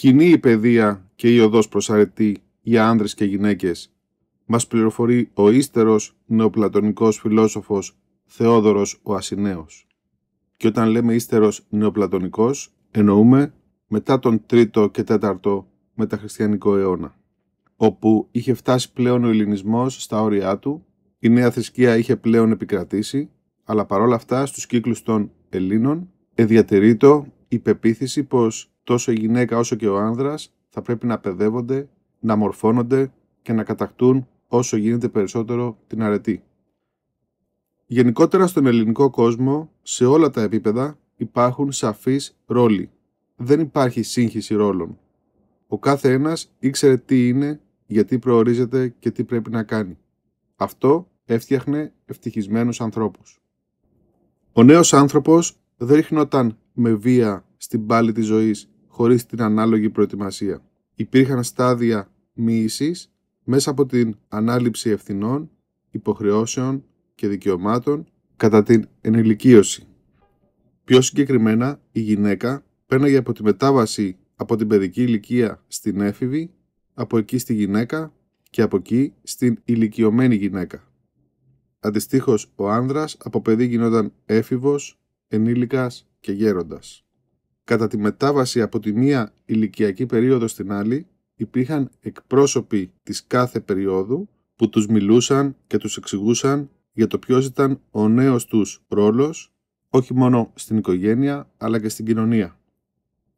Κοινή η παιδεία και η οδός προς για άνδρες και γυναίκες. Μας πληροφορεί ο ύστερος νεοπλατωνικός φιλόσοφος Θεόδωρος ο Ασιναίος. Και όταν λέμε ύστερος νεοπλατωνικός, εννοούμε μετά τον 3ο και 4ο μεταχριστιανικό αιώνα, όπου είχε φτάσει πλέον ο ελληνισμός στα όρια του, η νέα θρησκεία είχε πλέον επικρατήσει, αλλά παρόλα αυτά στους κύκλους των Ελλήνων εδιατηρείτο η πεποίθηση πως τόσο η γυναίκα όσο και ο άνδρας θα πρέπει να παιδεύονται, να μορφώνονται και να κατακτούν όσο γίνεται περισσότερο την αρετή. Γενικότερα στον ελληνικό κόσμο, σε όλα τα επίπεδα, υπάρχουν σαφείς ρόλοι. Δεν υπάρχει σύγχυση ρόλων. Ο κάθε ένας ήξερε τι είναι, γιατί προορίζεται και τι πρέπει να κάνει. Αυτό έφτιαχνε ευτυχισμένους ανθρώπους. Ο νέος άνθρωπος δεν ρίχνονταν με βία στην πάλη της ζωής χωρίς την ανάλογη προετοιμασία. Υπήρχαν στάδια μοίησης μέσα από την ανάληψη ευθυνών, υποχρεώσεων και δικαιωμάτων κατά την ενηλικίωση. Πιο συγκεκριμένα, η γυναίκα πέναγε από τη μετάβαση από την παιδική ηλικία στην έφηβη, από εκεί στη γυναίκα και από εκεί στην ηλικιωμένη γυναίκα. Αντιστοίχως, ο άνδρας από παιδί γινόταν έφηβος, ενήλικας και γέροντας κατά τη μετάβαση από τη μία ηλικιακή περίοδο στην άλλη υπήρχαν εκπρόσωποι της κάθε περίοδου που τους μιλούσαν και τους εξηγούσαν για το ποιος ήταν ο νέος τους ρόλος, όχι μόνο στην οικογένεια, αλλά και στην κοινωνία.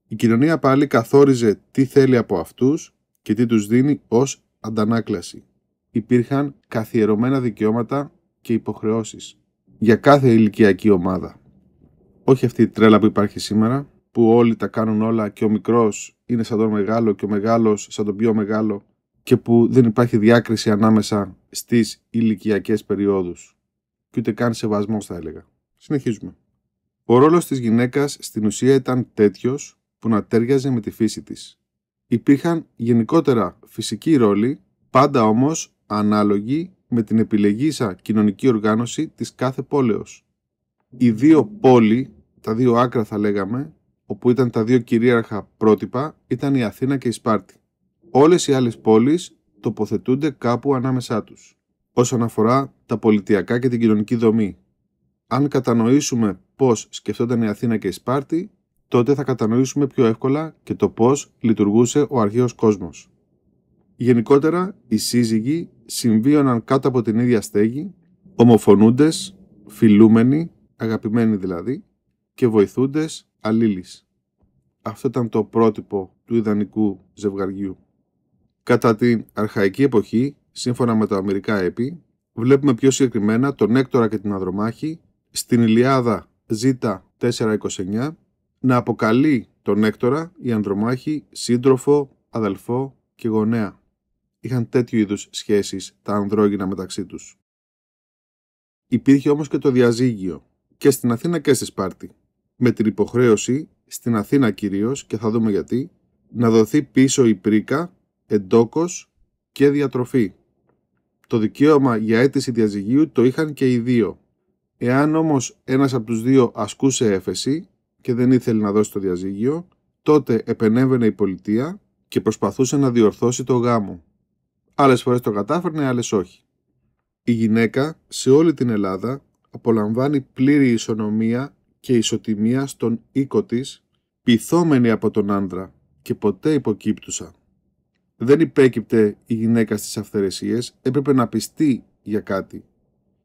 Η κοινωνία πάλι καθόριζε τι θέλει από αυτούς και τι τους δίνει ως αντανάκλαση. Υπήρχαν καθιερωμένα δικαιώματα και υποχρεώσεις για κάθε ηλικιακή ομάδα. Όχι αυτή η τρέλα που υπάρχει σήμερα, που όλοι τα κάνουν όλα και ο μικρός είναι σαν τον μεγάλο και ο μεγάλος σαν τον πιο μεγάλο και που δεν υπάρχει διάκριση ανάμεσα στις ηλικιακές περιόδους και ούτε καν σεβασμό θα έλεγα. Συνεχίζουμε. Ο ρόλος της γυναίκας στην ουσία ήταν τέτοιος που να τέριαζε με τη φύση της. Υπήρχαν γενικότερα φυσικοί ρόλοι, πάντα όμως ανάλογοι με την επιλεγήσα κοινωνική οργάνωση της κάθε πόλεως. Οι δύο πόλοι, τα δύο άκρα θα λέγαμε, όπου ήταν τα δύο κυρίαρχα πρότυπα, ήταν η Αθήνα και η Σπάρτη. Όλες οι άλλες πόλεις τοποθετούνται κάπου ανάμεσά τους. Όσον αφορά τα πολιτιακά και την κοινωνική δομή, αν κατανοήσουμε πώς σκεφτόταν η Αθήνα και η Σπάρτη, τότε θα κατανοήσουμε πιο εύκολα και το πώς λειτουργούσε ο αρχαίος κόσμος. Γενικότερα, οι σύζυγοι συμβίωναν κάτω από την ίδια στέγη, ομοφωνούντες, φιλούμενοι, αγαπημένοι δηλαδή, και βοηθούντες Αλήλης. Αυτό ήταν το πρότυπο του ιδανικού ζευγαριού. Κατά την αρχαϊκή εποχή, σύμφωνα με τα Αμερικά έπι, βλέπουμε πιο συγκεκριμένα τον Έκτορα και την Αδρομάχη στην Ιλιάδα Z429 να αποκαλεί τον Έκτορα η Ανδρομάχη σύντροφο, αδελφό και γονέα. Είχαν τέτοιου είδους σχέσεις τα ανδρόγυνα μεταξύ τους. Υπήρχε όμως και το διαζύγιο και στην Αθήνα και στη Σπάρτη με την υποχρέωση, στην Αθήνα κυρίως και θα δούμε γιατί, να δοθεί πίσω η πρίκα, εντόκος και διατροφή. Το δικαίωμα για αίτηση διαζυγίου το είχαν και οι δύο. Εάν όμως ένας από τους δύο ασκούσε έφεση και δεν ήθελε να δώσει το διαζύγιο, τότε επενέβαινε η πολιτεία και προσπαθούσε να διορθώσει το γάμο. Άλλες φορές το κατάφερνε, άλλες όχι. Η γυναίκα σε όλη την Ελλάδα απολαμβάνει πλήρη ισονομία και ισοτιμία στον οίκο της πειθόμενη από τον άντρα και ποτέ υποκύπτουσα. Δεν υπέκυπτε η γυναίκα στις αυθαιρεσίες, έπρεπε να πιστεί για κάτι.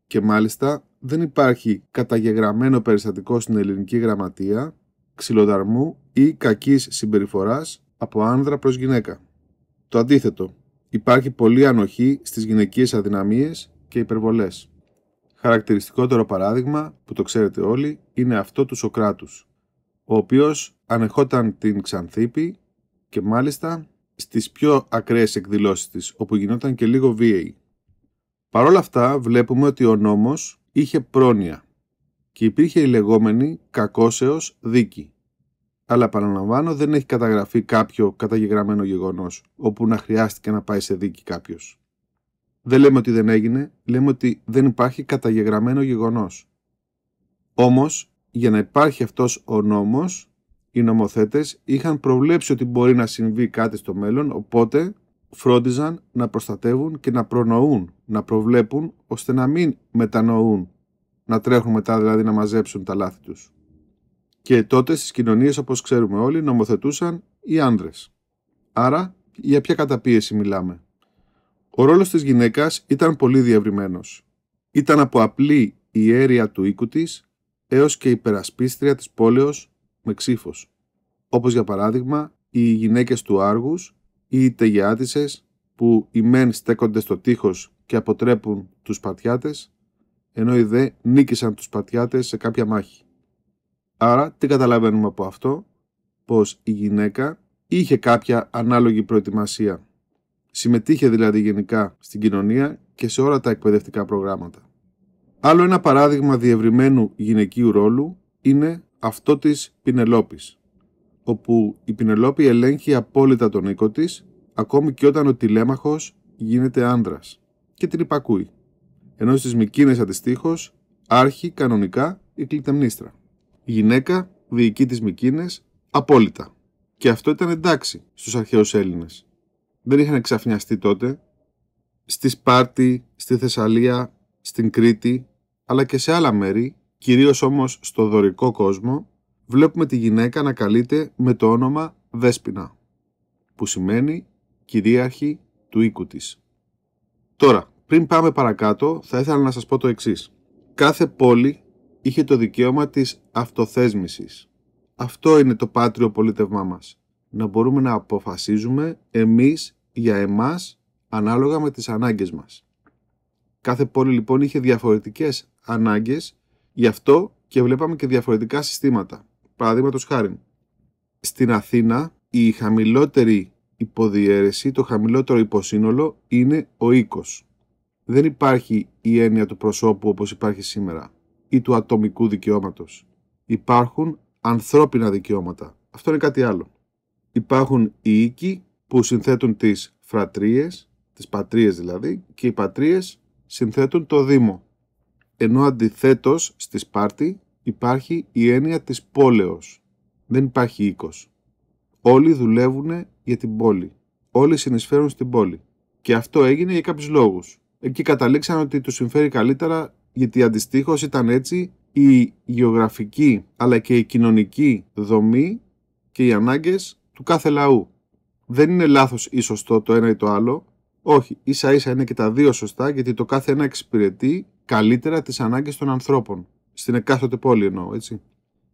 Και μάλιστα δεν υπάρχει καταγεγραμμένο περιστατικό στην ελληνική γραμματεία ξυλοδαρμού ή κακής συμπεριφοράς από άνδρα προς γυναίκα. Το αντίθετο, υπάρχει πολλή ανοχή στις γυναικείες αδυναμίες και υπερβολές. Χαρακτηριστικότερο παράδειγμα, που το ξέρετε όλοι, είναι αυτό του Σοκράτους, ο οποίος ανεχόταν την Ξανθήπη και μάλιστα στις πιο ακραίες εκδηλώσεις της, όπου γινόταν και λίγο βίαιη. Παρ' όλα αυτά βλέπουμε ότι ο νόμος είχε πρόνοια και υπήρχε η λεγόμενη κακόσεως δίκη. Αλλά παραλαμβάνω δεν έχει καταγραφεί κάποιο καταγεγραμμένο γεγονός όπου να χρειάστηκε να πάει σε δίκη κάποιος. Δεν λέμε ότι δεν έγινε, λέμε ότι δεν υπάρχει καταγεγραμμένο γεγονός. Όμως, για να υπάρχει αυτός ο νόμος, οι νομοθέτες είχαν προβλέψει ότι μπορεί να συμβεί κάτι στο μέλλον, οπότε φρόντιζαν να προστατεύουν και να προνοούν, να προβλέπουν, ώστε να μην μετανοούν, να τρέχουν μετά δηλαδή να μαζέψουν τα λάθη τους. Και τότε στις κοινωνίες, όπως ξέρουμε όλοι, νομοθετούσαν οι άνδρες. Άρα, για ποια καταπίεση μιλάμε. Ο ρόλος της γυναίκας ήταν πολύ διευρυμένος. Ήταν από απλή ιέρια του οίκου της έως και υπερασπίστρια της πόλεως με ξύφος, Όπως για παράδειγμα οι γυναίκες του Άργους ή οι που οι μεν στέκονται στο τείχος και αποτρέπουν τους πατιάτες ενώ οι δε νίκησαν τους πατιάτες σε κάποια μάχη. Άρα τι καταλαβαίνουμε από αυτό πως η γυναίκα είχε κάποια ανάλογη προετοιμασία. Συμμετείχε δηλαδή γενικά στην κοινωνία και σε όλα τα εκπαιδευτικά προγράμματα. Άλλο ένα παράδειγμα διευρυμένου γυναικείου ρόλου είναι αυτό της Πινελόπης, όπου η Πινελόπη ελέγχει απόλυτα τον οίκο της, ακόμη και όταν ο τηλέμαχος γίνεται άνδρας και την υπακούει, ενώ στις Μικίνες αντιστοίχως άρχει κανονικά η Κλητεμνίστρα. Η γυναίκα διοικεί τις Μικίνες απόλυτα. Και αυτό ήταν εντάξει στους αρχαίους Έλληνες δεν είχαν εξαφνιαστεί τότε στη Σπάρτη, στη Θεσσαλία, στην Κρήτη, αλλά και σε άλλα μέρη, κυρίως όμως στο δωρικό κόσμο, βλέπουμε τη γυναίκα να καλείται με το όνομα Δέσποινα, που σημαίνει κυρίαρχη του οίκου της. Τώρα, πριν πάμε παρακάτω, θα ήθελα να σας πω το εξής. Κάθε πόλη είχε το δικαίωμα της αυτοθέσμησης. Αυτό είναι το πάτριο πολίτευμά μας. Να μπορούμε να αποφασίζουμε εμείς για εμάς ανάλογα με τις ανάγκες μας. Κάθε πόλη λοιπόν είχε διαφορετικές ανάγκες, γι' αυτό και βλέπαμε και διαφορετικά συστήματα. Παραδείγματος χάρη, στην Αθήνα η χαμηλότερη υποδιέρεση, το χαμηλότερο υποσύνολο είναι ο οίκος. Δεν υπάρχει η έννοια του προσώπου όπως υπάρχει σήμερα ή του ατομικού δικαιώματος. Υπάρχουν ανθρώπινα δικαιώματα. Αυτό είναι κάτι άλλο. Υπάρχουν οι οίκοι που συνθέτουν τις φρατρίες, τις πατρίες δηλαδή, και οι πατρίες συνθέτουν το Δήμο. Ενώ αντιθέτως στη Σπάρτη υπάρχει η έννοια της πόλεως. Δεν υπάρχει οίκος. Όλοι δουλεύουν για την πόλη. Όλοι συνεισφέρουν στην πόλη. Και αυτό έγινε για κάποιους λόγους. Εκεί καταλήξαν ότι τους συμφέρει καλύτερα γιατί αντιστοίχως ήταν έτσι η γεωγραφική αλλά και η κοινωνική δομή και οι ανάγκες του κάθε λαού δεν είναι λάθος ή σωστό το ένα ή το άλλο. Όχι, ίσα ίσα είναι και τα δύο σωστά γιατί το κάθε ένα εξυπηρετεί καλύτερα τις ανάγκες των ανθρώπων. Στην εκάστοτε πόλη εννοώ, έτσι.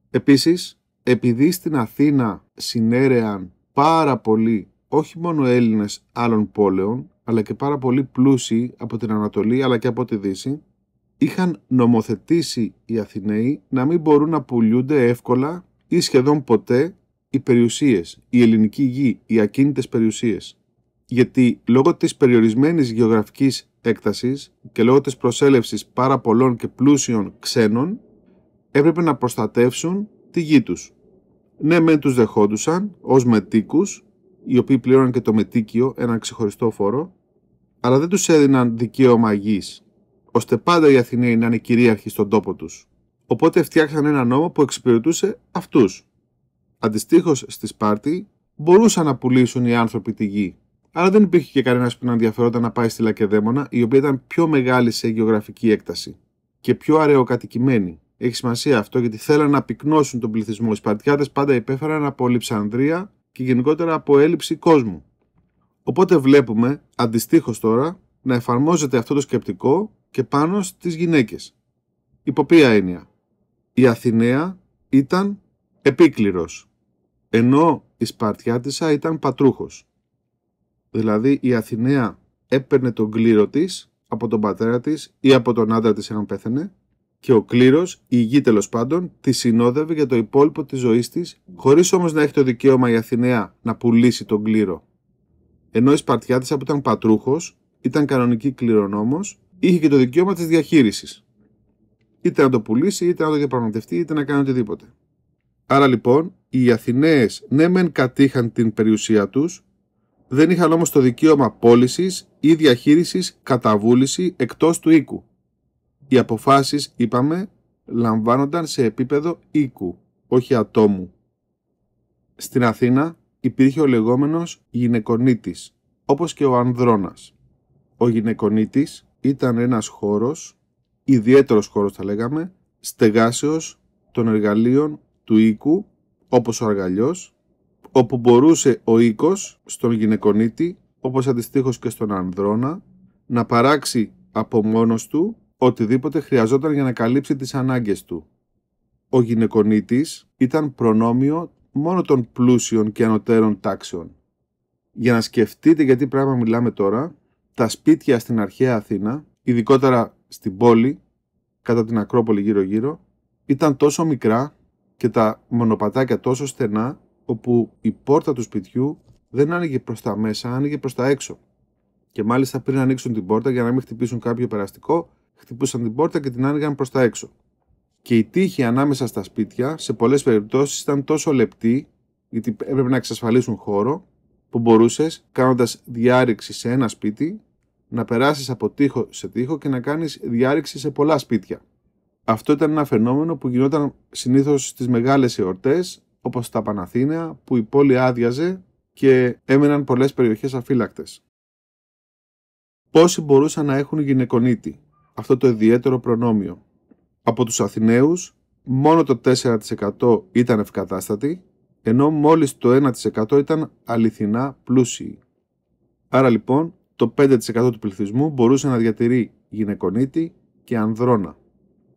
Επίσης, επειδή στην Αθήνα συνέρεαν πάρα πολλοί, όχι μόνο Έλληνες άλλων πόλεων, αλλά και πάρα πολλοί πλούσιοι από την Ανατολή αλλά και από τη Δύση, είχαν νομοθετήσει οι Αθηναίοι να μην μπορούν να πουλιούνται εύκολα ή σχεδόν ποτέ οι περιουσίες, η ελληνική γη, οι ακίνητες περιουσίες. Γιατί λόγω της περιορισμένης γεωγραφικής έκτασης και λόγω της προσέλευσης πάρα πολλών και πλούσιων ξένων, έπρεπε να προστατεύσουν τη γη τους. Ναι, μεν τους δεχόντουσαν ως μετίκους, οι οποίοι πλήρωναν και το μετίκιο, έναν ξεχωριστό φόρο, αλλά δεν τους έδιναν δικαίωμα γης, ώστε πάντα οι Αθηναίοι να είναι κυρίαρχοι στον τόπο τους. Οπότε φτιάξαν ένα νόμο που εξυπηρετούσε αυτούς. Αντιστοίχως στη Σπάρτη, μπορούσαν να πουλήσουν οι άνθρωποι τη γη. Αλλά δεν υπήρχε και κανένας που να ενδιαφερόταν να πάει στη Λακεδαίμονα, η οποία ήταν πιο μεγάλη σε γεωγραφική έκταση και πιο αραιοκατοικημένη. Έχει σημασία αυτό γιατί θέλαν να πυκνώσουν τον πληθυσμό. Οι Σπαρτιάτες πάντα υπέφεραν από λειψανδρία και γενικότερα από έλλειψη κόσμου. Οπότε βλέπουμε αντιστοίχως τώρα να εφαρμόζεται αυτό το σκεπτικό και πάνω στις γυναίκες. Υπό ποια έννοια. Η Αθηναία ήταν επίκληρος ενώ η Σπαρτιάτισσα ήταν πατρούχος. Δηλαδή η Αθηναία έπαιρνε τον κλήρο της από τον πατέρα της ή από τον άντρα της αν πέθανε και ο κλήρος, η γη τέλος πάντων, τη συνόδευε για το υπόλοιπο της ζωής της χωρίς όμως να έχει το δικαίωμα η Αθηναία να πουλήσει τον κλήρο. Ενώ η Σπαρτιάτισσα που ήταν πατρούχος, ήταν κανονική κληρονόμος, είχε και το δικαίωμα της διαχείρισης. Είτε να το πουλήσει, είτε να το διαπραγματευτεί, είτε να κάνει οτιδήποτε. Άρα λοιπόν, οι Αθηναίες ναι μεν κατήχαν την περιουσία τους, δεν είχαν όμως το δικαίωμα πώλησης ή διαχείρισης καταβούληση εκτός του οίκου. Οι αποφάσεις, είπαμε, λαμβάνονταν σε επίπεδο οίκου, όχι ατόμου. Στην Αθήνα υπήρχε ο λεγόμενος γυναικονίτης, όπως και ο Ανδρώνας. Ο γυναικονίτης ήταν ένας χώρος, ιδιαίτερος χώρος θα λέγαμε, στεγάσεως των εργαλείων του οίκου, όπως ο αργαλιός, όπου μπορούσε ο οίκος στον γυναικονίτη, όπως αντιστοίχως και στον ανδρώνα, να παράξει από μόνος του οτιδήποτε χρειαζόταν για να καλύψει τις ανάγκες του. Ο γυναικονίτης ήταν προνόμιο μόνο των πλούσιων και ανωτέρων τάξεων. Για να σκεφτείτε γιατί πράγμα μιλάμε τώρα, τα σπίτια στην αρχαία Αθήνα, ειδικότερα στην πόλη, κατά την Ακρόπολη γύρω-γύρω, ήταν τόσο μικρά και τα μονοπατάκια τόσο στενά όπου η πόρτα του σπιτιού δεν άνοιγε προς τα μέσα, άνοιγε προς τα έξω. Και μάλιστα πριν ανοίξουν την πόρτα για να μην χτυπήσουν κάποιο περαστικό, χτυπούσαν την πόρτα και την άνοιγαν προς τα έξω. Και η τύχη ανάμεσα στα σπίτια σε πολλές περιπτώσεις ήταν τόσο λεπτή, γιατί έπρεπε να εξασφαλίσουν χώρο, που μπορούσες, κάνοντας διάρρηξη σε ένα σπίτι, να περάσεις από τείχο σε τείχο και να κάνεις διάρρηξη σε πολλά σπίτια. Αυτό ήταν ένα φαινόμενο που γινόταν συνήθως στις μεγάλες εορτές, όπως τα Παναθήνα, που η πόλη άδειαζε και έμεναν πολλές περιοχές αφύλακτες. Πόσοι μπορούσαν να έχουν γυναικονίτη, αυτό το ιδιαίτερο προνόμιο. Από τους Αθηναίους, μόνο το 4% ήταν ευκατάστατοι, ενώ μόλις το 1% ήταν αληθινά πλούσιοι. Άρα λοιπόν, το 5% του πληθυσμού μπορούσε να διατηρεί γυναικονίτη και ανδρώνα.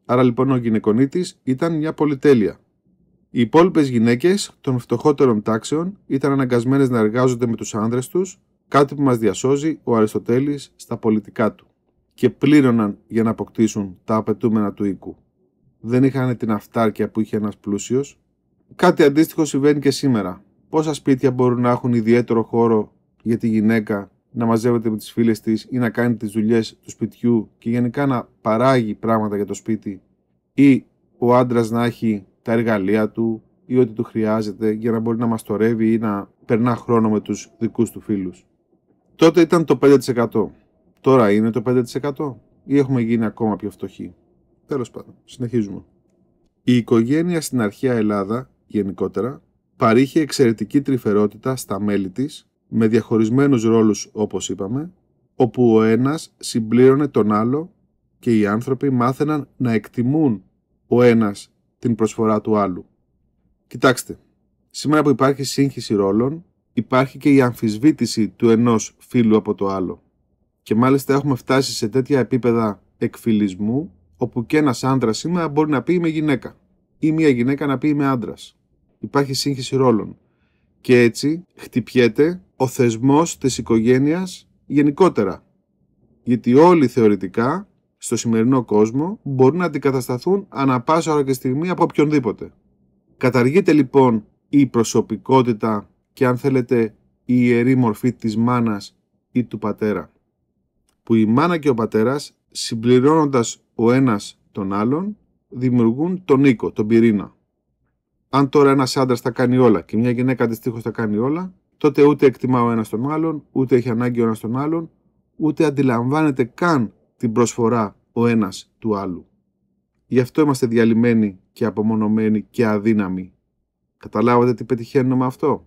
Άρα λοιπόν ο γυναικονίτης ήταν μια πολυτέλεια. Οι υπόλοιπες γυναίκες των φτωχότερων τάξεων ήταν αναγκασμένες να εργάζονται με τους άνδρες τους, κάτι που μας διασώζει ο Αριστοτέλης στα πολιτικά του. Και πλήρωναν για να αποκτήσουν τα απαιτούμενα του οίκου. Δεν είχαν την αυτάρκεια που είχε ένας πλούσιος. Κάτι αντίστοιχο συμβαίνει και σήμερα. Πόσα σπίτια μπορούν να έχουν ιδιαίτερο χώρο για τη γυναίκα να μαζεύεται με τις φίλες της ή να κάνει τις δουλειές του σπιτιού και γενικά να παράγει πράγματα για το σπίτι ή ο άντρας να έχει τα εργαλεία του ή ό,τι του χρειάζεται για να μπορεί να μαστορεύει ή να περνά χρόνο με τους δικούς του φίλους. Τότε ήταν το 5%. Τώρα είναι το 5% ή έχουμε γίνει ακόμα πιο φτωχοί. Τέλος πάντων, συνεχίζουμε. Η οικογένεια στην αρχαία Ελλάδα, γενικότερα, παρήχε εξαιρετική τρυφερότητα στα μέλη της με διαχωρισμένους ρόλους όπως είπαμε, όπου ο ένας συμπλήρωνε τον άλλο και οι άνθρωποι μάθαιναν να εκτιμούν ο ένας την προσφορά του άλλου. Κοιτάξτε, σήμερα που υπάρχει σύγχυση ρόλων, υπάρχει και η αμφισβήτηση του ενός φίλου από το άλλο. Και μάλιστα έχουμε φτάσει σε τέτοια επίπεδα εκφυλισμού, όπου και ένας άντρας σήμερα μπορεί να πει είμαι γυναίκα ή μια γυναίκα να πει είμαι άντρας. Υπάρχει σύγχυση ρόλων. Και έτσι χτυπιέται ο θεσμός της οικογένειας γενικότερα. Γιατί όλοι θεωρητικά στο σημερινό κόσμο μπορούν να αντικατασταθούν ανα πάσα ώρα και στιγμή από οποιονδήποτε. Καταργείται λοιπόν η προσωπικότητα και αν θέλετε η ιερή μορφή της μάνας ή του πατέρα. Που η μάνα και ο πατέρας συμπληρώνοντας ο ένας τον άλλον δημιουργούν τον οίκο, τον πυρήνα αν τώρα ένας άντρας τα κάνει όλα και μια γυναίκα αντιστοίχως τα κάνει όλα, τότε ούτε εκτιμά ο ένα τον άλλον, ούτε έχει ανάγκη ο ένας τον άλλον, ούτε αντιλαμβάνεται καν την προσφορά ο ένας του άλλου. Γι' αυτό είμαστε διαλυμένοι και απομονωμένοι και αδύναμοι. Καταλάβατε τι πετυχαίνουμε με αυτό.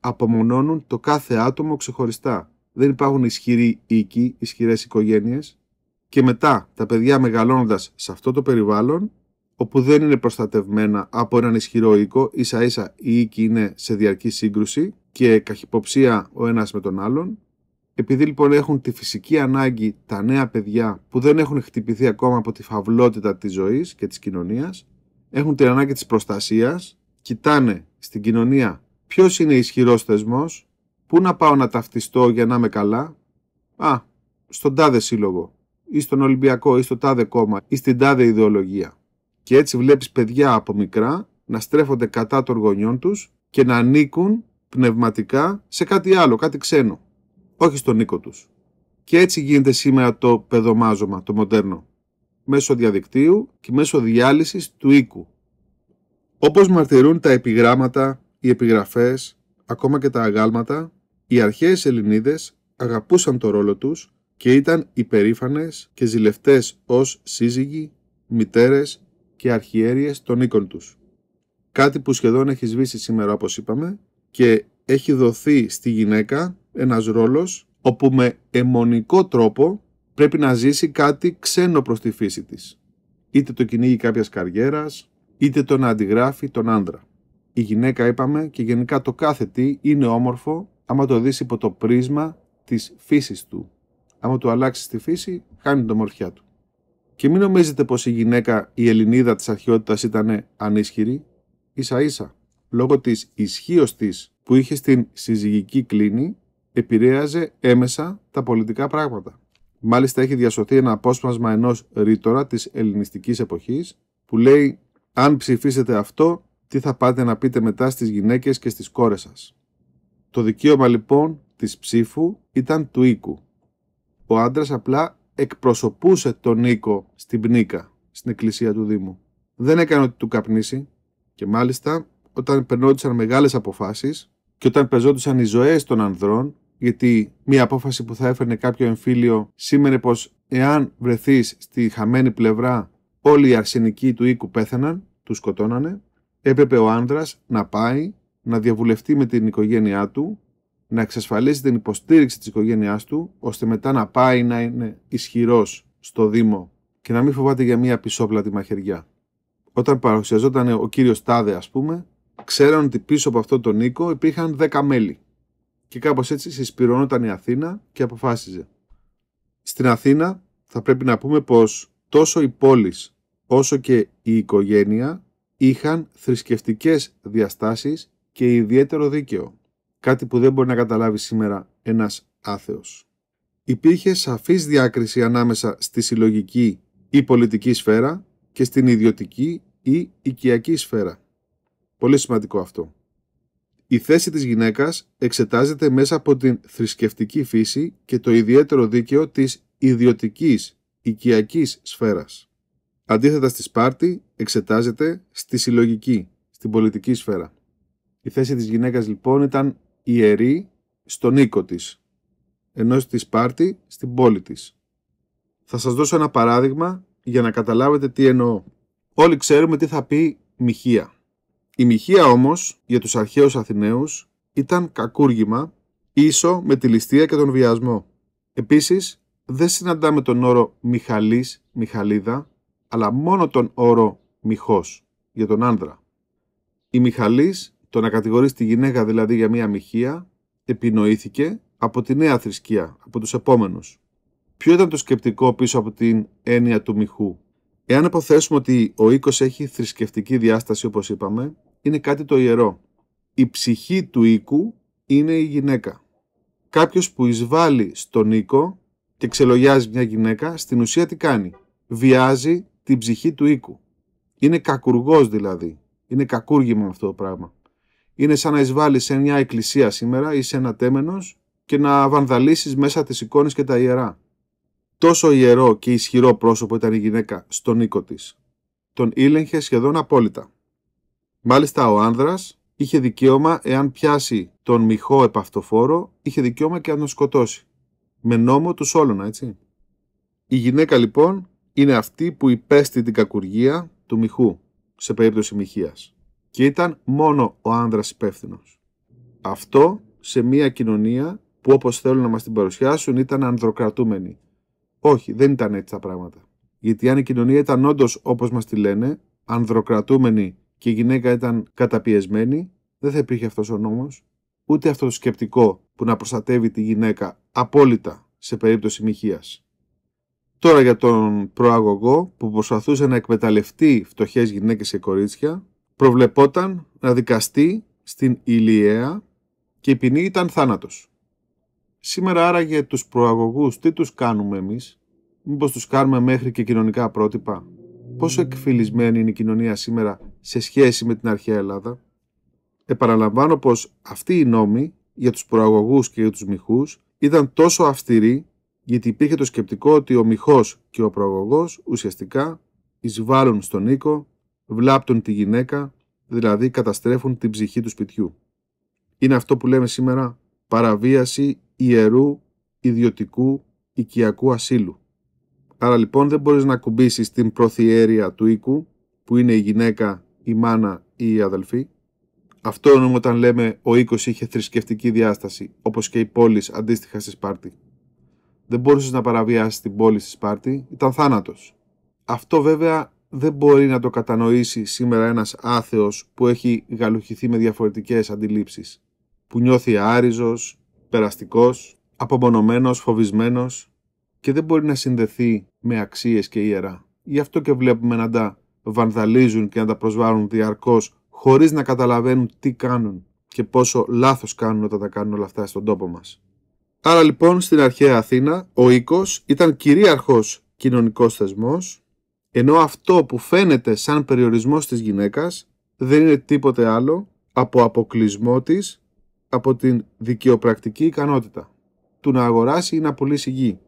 Απομονώνουν το κάθε άτομο ξεχωριστά. Δεν υπάρχουν ισχυροί οίκοι, ισχυρές οικογένειες. Και μετά τα παιδιά μεγαλώνοντας σε αυτό το περιβάλλον όπου δεν είναι προστατευμένα από έναν ισχυρό οίκο, ίσα ίσα οι οίκοι είναι σε διαρκή σύγκρουση και καχυποψία ο ένας με τον άλλον. Επειδή λοιπόν έχουν τη φυσική ανάγκη τα νέα παιδιά που δεν έχουν χτυπηθεί ακόμα από τη φαυλότητα της ζωής και της κοινωνίας, έχουν την ανάγκη της προστασίας, κοιτάνε στην κοινωνία ποιος είναι ισχυρός θεσμός, πού να πάω να ταυτιστώ για να είμαι καλά. Α, στον τάδε σύλλογο, ή στον Ολυμπιακό, ή στο τάδε κόμμα, ή στην τάδε ιδεολογία. Και έτσι βλέπεις παιδιά από μικρά να στρέφονται κατά των γονιών τους και να ανήκουν πνευματικά σε κάτι άλλο, κάτι ξένο. Όχι στον οίκο τους. Και έτσι γίνεται σήμερα το παιδομάζωμα, το μοντέρνο. Μέσω διαδικτύου και μέσω διάλυσης του οίκου. Όπως μαρτυρούν τα επιγράμματα, οι επιγραφές, ακόμα και τα αγάλματα, οι αρχαίες Ελληνίδες αγαπούσαν το ρόλο τους και ήταν υπερήφανες και ζηλευτές ως σύζυγοι, μητέρες και αρχιέριες των οίκων τους. Κάτι που σχεδόν έχει σβήσει σήμερα όπως είπαμε και έχει δοθεί στη γυναίκα ένας ρόλος όπου με αιμονικό τρόπο πρέπει να ζήσει κάτι ξένο προς τη φύση της. Είτε το κυνήγι κάποιας καριέρας, είτε το να αντιγράφει τον άντρα. Η γυναίκα είπαμε και γενικά το κάθε τι είναι όμορφο άμα το δεις υπό το πρίσμα της φύσης του. Άμα του αλλάξει τη φύση, χάνει την ομορφιά του. Και μην νομίζετε πως η γυναίκα, η Ελληνίδα της αρχαιότητας ήταν ανίσχυρη. Ίσα ίσα, λόγω της ισχύως της που είχε στην συζυγική κλίνη, επηρέαζε έμεσα τα πολιτικά πράγματα. Μάλιστα έχει διασωθεί ένα απόσπασμα ενός ρήτορα της ελληνιστικής εποχής που λέει «Αν ψηφίσετε αυτό, τι θα πάτε να πείτε μετά στις γυναίκες και στις κόρες σας». Το δικαίωμα λοιπόν της ψήφου ήταν του οίκου. Ο άντρας απλά εκπροσωπούσε τον Νίκο στην Πνίκα, στην εκκλησία του Δήμου. Δεν έκανε ότι του καπνίσει και μάλιστα όταν περνόντουσαν μεγάλες αποφάσεις και όταν πεζόντουσαν οι ζωές των ανδρών, γιατί μία απόφαση που θα έφερνε κάποιο εμφύλιο σήμαινε πως εάν βρεθείς στη χαμένη πλευρά όλοι οι αρσενικοί του οίκου πέθαναν, του σκοτώνανε, έπρεπε ο άνδρας να πάει να διαβουλευτεί με την οικογένειά του να εξασφαλίσει την υποστήριξη της οικογένειάς του, ώστε μετά να πάει να είναι ισχυρός στο Δήμο και να μην φοβάται για μια πισόπλατη μαχαιριά. Όταν παρουσιαζόταν ο κύριος Τάδε, ας πούμε, ξέραν ότι πίσω από αυτόν τον Νίκο υπήρχαν 10 μέλη. Και κάπως έτσι συσπηρωνόταν η Αθήνα και αποφάσιζε. Στην Αθήνα θα πρέπει να πούμε πως τόσο η πόλη όσο και η οικογένεια είχαν θρησκευτικές διαστάσεις και ιδιαίτερο δίκαιο κάτι που δεν μπορεί να καταλάβει σήμερα ένας άθεος. Υπήρχε σαφής διάκριση ανάμεσα στη συλλογική ή πολιτική σφαίρα και στην ιδιωτική ή οικιακή σφαίρα. Πολύ σημαντικό αυτό. Η θέση της γυναίκας εξετάζεται μέσα από την θρησκευτική φύση και το ιδιαίτερο δίκαιο της ιδιωτικής οικιακής σφαίρας. Αντίθετα στη Σπάρτη εξετάζεται στη συλλογική, στην πολιτική σφαίρα. Η θέση της γυναίκας λοιπόν ήταν ιερή στον οίκο της, ενώ στη Σπάρτη στην πόλη της. Θα σας δώσω ένα παράδειγμα για να καταλάβετε τι εννοώ. Όλοι ξέρουμε τι θα πει μοιχεία. Η μοιχεία όμως για τους αρχαίους Αθηναίους ήταν κακούργημα ίσο με τη ληστεία και τον βιασμό. Επίσης δεν συναντάμε τον όρο Μιχαλής, Μιχαλίδα, αλλά μόνο τον όρο Μιχός για τον άνδρα. Η Μιχαλής το να κατηγορείς τη γυναίκα δηλαδή για μία αμοιχεία επινοήθηκε από τη νέα θρησκεία, από τους επόμενους. Ποιο ήταν το σκεπτικό πίσω από την έννοια του μυχού. Εάν υποθέσουμε ότι ο οίκος έχει θρησκευτική διάσταση όπως είπαμε, είναι κάτι το ιερό. Η ψυχή του οίκου είναι η γυναίκα. Κάποιος που εισβάλλει στον οίκο και ξελογιάζει μια μοιχεια στην ουσία τι κάνει. Βιάζει την ψυχή του οίκου. Είναι κακουργός δηλαδή. Είναι κακούργημα αυτό το σκεπτικο πισω απο την εννοια του μυχου εαν αποθεσουμε οτι ο οικος εχει θρησκευτικη διασταση οπως ειπαμε ειναι κατι το ιερο η ψυχη του οικου ειναι η γυναικα καποιος που εισβαλλει στον οικο και ξελογιαζει μια γυναικα στην ουσια τι κανει βιαζει την ψυχη του οικου ειναι κακουργος δηλαδη ειναι κακουργημα αυτο το πραγμα είναι σαν να εισβάλλεις σε μια εκκλησία σήμερα ή σε ένα τέμενος και να βανδαλίσεις μέσα τις εικόνες και τα ιερά. Τόσο ιερό και ισχυρό πρόσωπο ήταν η γυναίκα στον οίκο της. Τον ήλεγχε σχεδόν απόλυτα. Μάλιστα ο άνδρας είχε δικαίωμα, εάν πιάσει τον μυχό επαυτοφόρο, είχε δικαίωμα και να τον σκοτώσει. Με νόμο τους Σόλωνα, έτσι. Η γυναίκα λοιπόν είναι αυτή που υπέστη την κακουργία του μυχού, σε περίπτωση μοιχείας και ήταν μόνο ο άνδρας υπεύθυνος. Αυτό σε μια κοινωνία που όπως θέλουν να μας την παρουσιάσουν ήταν ανδροκρατούμενη. Όχι, δεν ήταν έτσι τα πράγματα. Γιατί αν η κοινωνία ήταν όντως όπως μας τη λένε, ανδροκρατούμενη και η γυναίκα ήταν καταπιεσμένη, δεν θα υπήρχε αυτός ο νόμος, ούτε αυτό το σκεπτικό που να προστατεύει τη γυναίκα απόλυτα σε περίπτωση μοιχείας. Τώρα για τον προαγωγό που προσπαθούσε να εκμεταλλευτεί φτωχές γυναίκες και κορίτσια, προβλεπόταν να δικαστεί στην Ηλιαία και η ποινή ήταν θάνατος. Σήμερα άραγε τους προαγωγούς τι τους κάνουμε εμείς, μήπως τους κάνουμε μέχρι και κοινωνικά πρότυπα. Πόσο εκφυλισμένη είναι η κοινωνία σήμερα σε σχέση με την αρχαία Ελλάδα. Επαναλαμβάνω πως αυτοί οι νόμοι για τους προαγωγούς και για τους μυχούς ήταν τόσο αυστηροί γιατί υπήρχε το σκεπτικό ότι ο μυχός και ο προαγωγός ουσιαστικά εισβάλλουν στον οίκο βλάπτουν τη γυναίκα, δηλαδή καταστρέφουν την ψυχή του σπιτιού. Είναι αυτό που λέμε σήμερα παραβίαση ιερού, ιδιωτικού, οικιακού ασύλου. Άρα λοιπόν δεν μπορείς να κουμπίσεις την προθιέρεια του οίκου, που είναι η γυναίκα, η μάνα ή η αδελφή. Αυτό εννοούμε όταν λέμε ο οίκος είχε θρησκευτική διάσταση, όπως και η πόλη αντίστοιχα στη Σπάρτη. Δεν μπορούσες να παραβιάσεις την πόλη στη Σπάρτη, ήταν θάνατος. Αυτό βέβαια δεν μπορεί να το κατανοήσει σήμερα ένας άθεος που έχει γαλουχηθεί με διαφορετικές αντιλήψεις, που νιώθει άριζος, περαστικός, απομονωμένος, φοβισμένος και δεν μπορεί να συνδεθεί με αξίες και ιερά. Γι' αυτό και βλέπουμε να τα βανδαλίζουν και να τα προσβάλλουν διαρκώς χωρίς να καταλαβαίνουν τι κάνουν και πόσο λάθος κάνουν όταν τα κάνουν όλα αυτά στον τόπο μας. Άρα λοιπόν στην αρχαία Αθήνα ο οίκος ήταν κυρίαρχος κοινωνικός θεσμός ενώ αυτό που φαίνεται σαν περιορισμός της γυναίκας δεν είναι τίποτε άλλο από αποκλεισμό της από την δικαιοπρακτική ικανότητα του να αγοράσει ή να πουλήσει γη.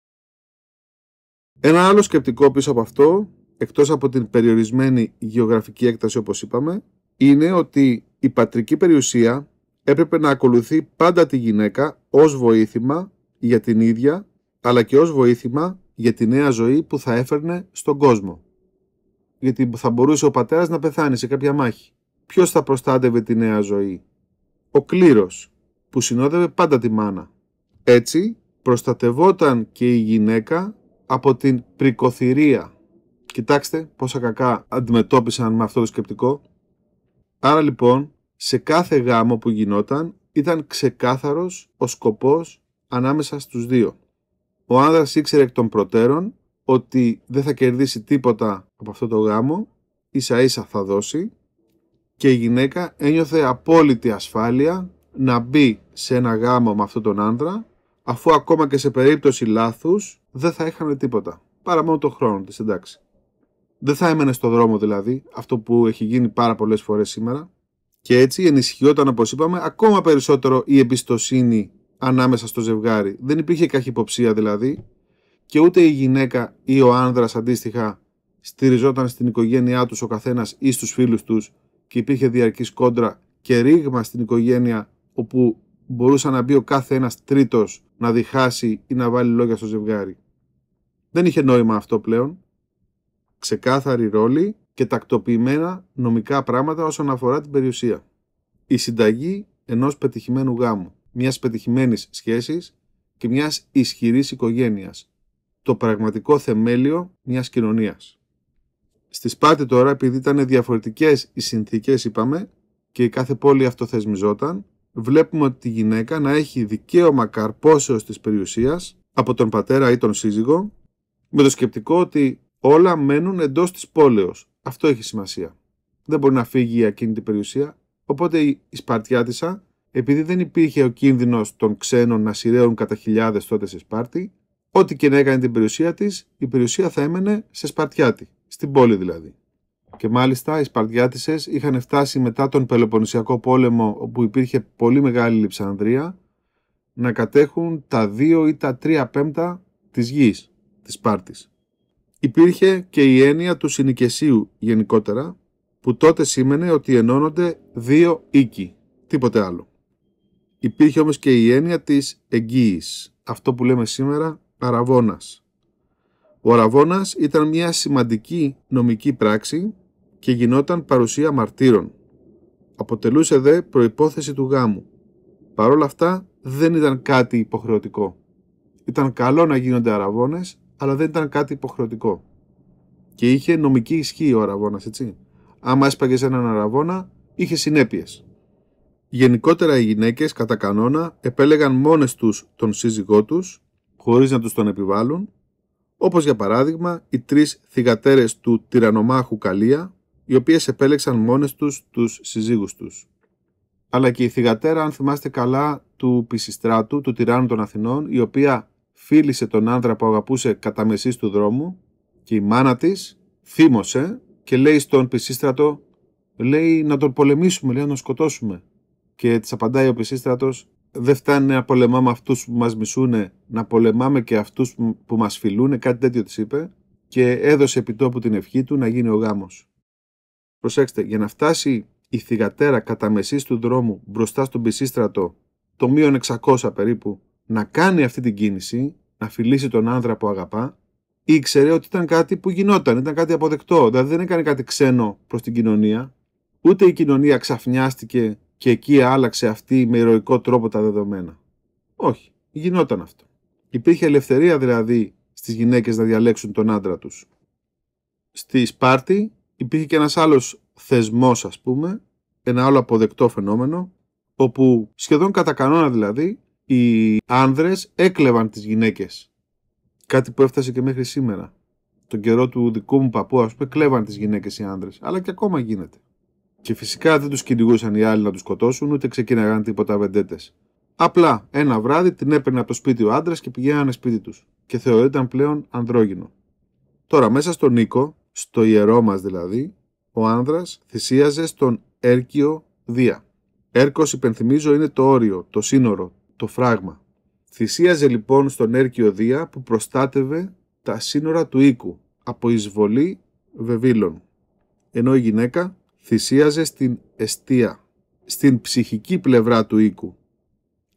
Ένα άλλο σκεπτικό πίσω από αυτό, εκτός από την περιορισμένη γεωγραφική έκταση όπως είπαμε, είναι ότι η πατρική περιουσία έπρεπε να ακολουθεί πάντα τη γυναίκα ως βοήθημα για την ίδια, αλλά και ως βοήθημα για τη νέα ζωή που θα έφερνε στον κόσμο γιατί θα μπορούσε ο πατέρας να πεθάνει σε κάποια μάχη. Ποιος θα προστάτευε τη νέα ζωή. Ο κλήρος, που συνόδευε πάντα τη μάνα. Έτσι προστατευόταν και η γυναίκα από την πρικοθυρία. Κοιτάξτε πόσα κακά αντιμετώπισαν με αυτό το σκεπτικό. Άρα λοιπόν, σε κάθε γάμο που γινόταν ήταν ξεκάθαρος ο σκοπός ανάμεσα στους δύο. Ο άνδρας ήξερε εκ των προτέρων ότι δεν θα κερδίσει τίποτα από αυτό το γάμο ίσα ίσα θα δώσει και η γυναίκα ένιωθε απόλυτη ασφάλεια να μπει σε ένα γάμο με αυτόν τον άντρα αφού ακόμα και σε περίπτωση λάθους δεν θα είχαν τίποτα παρά μόνο τον χρόνο της εντάξει. Δεν θα έμενε στο δρόμο δηλαδή, αυτό που έχει γίνει πάρα πολλές φορές σήμερα και έτσι ενισχυόταν όπως είπαμε ακόμα περισσότερο η εμπιστοσύνη ανάμεσα στο ζευγάρι. Δεν υπήρχε καχυποψία δηλαδή και ούτε η γυναίκα ή ο άνδρας αντίστοιχα στηριζόταν στην οικογένειά τους ο καθένας ή στους φίλους τους και υπήρχε διαρκής κόντρα και ρήγμα στην οικογένεια όπου μπορούσε να μπει ο κάθε ένας τρίτος να διχάσει ή να βάλει λόγια στο ζευγάρι. Δεν είχε νόημα αυτό πλέον. Ξεκάθαροι ρόλοι και τακτοποιημένα νομικά πράγματα όσον αφορά την περιουσία. Η συνταγή νοημα αυτο πλεον ξεκαθαρη ρολη και πετυχημένου γάμου, μιας πετυχημένης σχέσης και μιας ισχυρής οικογένειας. Το πραγματικό θεμέλιο μιας κοινωνίας. Στη Σπάτη τώρα, επειδή ήταν διαφορετικές οι συνθήκες, είπαμε, και η κάθε πόλη αυτοθεσμιζόταν, βλέπουμε ότι η γυναίκα να έχει δικαίωμα καρπόσεως της περιουσίας από τον πατέρα ή τον σύζυγο, με το σκεπτικό ότι όλα μένουν εντός της πόλεως. Αυτό έχει σημασία. Δεν μπορεί να φύγει η ακίνητη περιουσία, οπότε η Σπαρτιάτισσα, επειδή δεν υπήρχε ο κίνδυνος των ξένων να σειραίουν κατά χιλιάδες τότε σε Σπάρτη, ό,τι και να έκανε την περιουσία της, η περιουσία θα έμενε σε Σπαρτιάτη στην πόλη δηλαδή. Και μάλιστα οι Σπαρδιάτισε είχαν φτάσει μετά τον Πελοποννησιακό πόλεμο όπου υπήρχε πολύ μεγάλη λιψανδρία να κατέχουν τα δύο ή τα τρία πέμπτα της γης της Σπάρτης. Υπήρχε και η έννοια του συνοικεσίου γενικότερα που τότε σήμαινε ότι ενώνονται δύο οίκοι, τίποτε άλλο. Υπήρχε όμως και η έννοια της εγγύης, αυτό που λέμε σήμερα παραβόνας. Ο αραβόνας ήταν μια σημαντική νομική πράξη και γινόταν παρουσία μαρτύρων. Αποτελούσε δε προϋπόθεση του γάμου. Παρ' όλα αυτά δεν ήταν κάτι υποχρεωτικό. Ήταν καλό να γίνονται αραβόνες, αλλά δεν ήταν κάτι υποχρεωτικό. Και είχε νομική ισχύ ο αραβόνας, έτσι. Άμα έσπαγε έναν αραβόνα, είχε συνέπειες. Γενικότερα οι γυναίκες, κατά κανόνα, επέλεγαν μόνες τους τον σύζυγό τους, χωρίς να τους τον επιβάλλουν, όπως για παράδειγμα οι τρεις θυγατέρες του τυρανομάχου Καλία, οι οποίες επέλεξαν μόνες τους τους συζύγους τους. Αλλά και η θυγατέρα, αν θυμάστε καλά, του Πισιστράτου, του τυράννου των Αθηνών, η οποία φίλησε τον άνδρα που αγαπούσε κατά μεσής του δρόμου και η μάνα της θύμωσε και λέει στον Πισίστρατο, λέει να τον πολεμήσουμε, λέει να τον σκοτώσουμε. Και της απαντάει ο Πισίστρατος, δεν φτάνει να πολεμάμε αυτούς που μας μισούν, να πολεμάμε και αυτούς που μα φιλούν, κάτι τέτοιο της είπε, και έδωσε επιτόπου την ευχή του να γίνει ο γάμος. Προσέξτε, για να φτάσει η θηγατέρα κατά μεσής του δρόμου μπροστά στον πισίστρατο, το μείον 600 περίπου, να κάνει αυτή την κίνηση, να φιλήσει τον άνδρα που αγαπά, ήξερε ότι ήταν κάτι που γινόταν, ήταν κάτι αποδεκτό, δηλαδή δεν έκανε κάτι ξένο προς την κοινωνία, ούτε η κοινωνία ξαφνιάστηκε και εκεί άλλαξε αυτή με ηρωικό τρόπο τα δεδομένα. Όχι, γινόταν αυτό. Υπήρχε ελευθερία δηλαδή στις γυναίκες να διαλέξουν τον άντρα τους. Στη Σπάρτη υπήρχε και ένας άλλος θεσμός ας πούμε, ένα άλλο αποδεκτό φαινόμενο, όπου σχεδόν κατά κανόνα δηλαδή οι άνδρες έκλεβαν τις γυναίκες. Κάτι που έφτασε και μέχρι σήμερα. Τον καιρό του δικού μου παππού, ας πούμε, κλέβαν τις γυναίκες οι άνδρες. Αλλά και ακόμα γίνεται. Και φυσικά δεν τους κυνηγούσαν οι άλλοι να τους σκοτώσουν, ούτε ξεκίναγαν τίποτα βεντέτες. Απλά ένα βράδυ την έπαιρνε από το σπίτι ο άντρας και πηγαίνανε σπίτι τους. Και θεωρείταν πλέον ανδρόγυνο. Τώρα μέσα στον Νίκο, στο ιερό μας δηλαδή, ο άνδρας θυσίαζε στον Έρκιο Δία. Έρκος, υπενθυμίζω, είναι το όριο, το σύνορο, το φράγμα. Θυσίαζε λοιπόν στον Έρκιο Δία που προστάτευε τα σύνορα του οίκου από εισβολή βεβήλων. Ενώ η γυναίκα θυσίαζε στην εστία, στην ψυχική πλευρά του οίκου.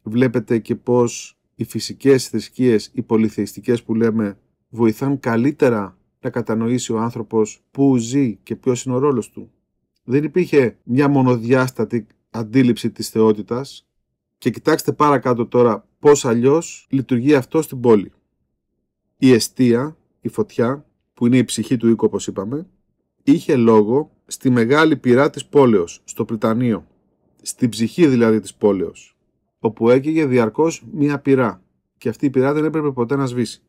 Βλέπετε και πώς οι φυσικές θρησκείες, οι πολυθεϊστικές που λέμε, βοηθάν καλύτερα να κατανοήσει ο άνθρωπος πού ζει και ποιος είναι ο ρόλος του. Δεν υπήρχε μια μονοδιάστατη αντίληψη της θεότητας και κοιτάξτε παρακάτω τώρα πώς αλλιώς λειτουργεί αυτό στην πόλη. Η αιστεία, η φωτιά, που είναι η ψυχή του οίκου όπως είπαμε, είχε λόγο στη μεγάλη πυρά της πόλεως, στο Πριτανείο, στην ψυχή δηλαδή της πόλεως, όπου έκαιγε διαρκώς μία πυρά και αυτή η πυρά δεν έπρεπε ποτέ να σβήσει.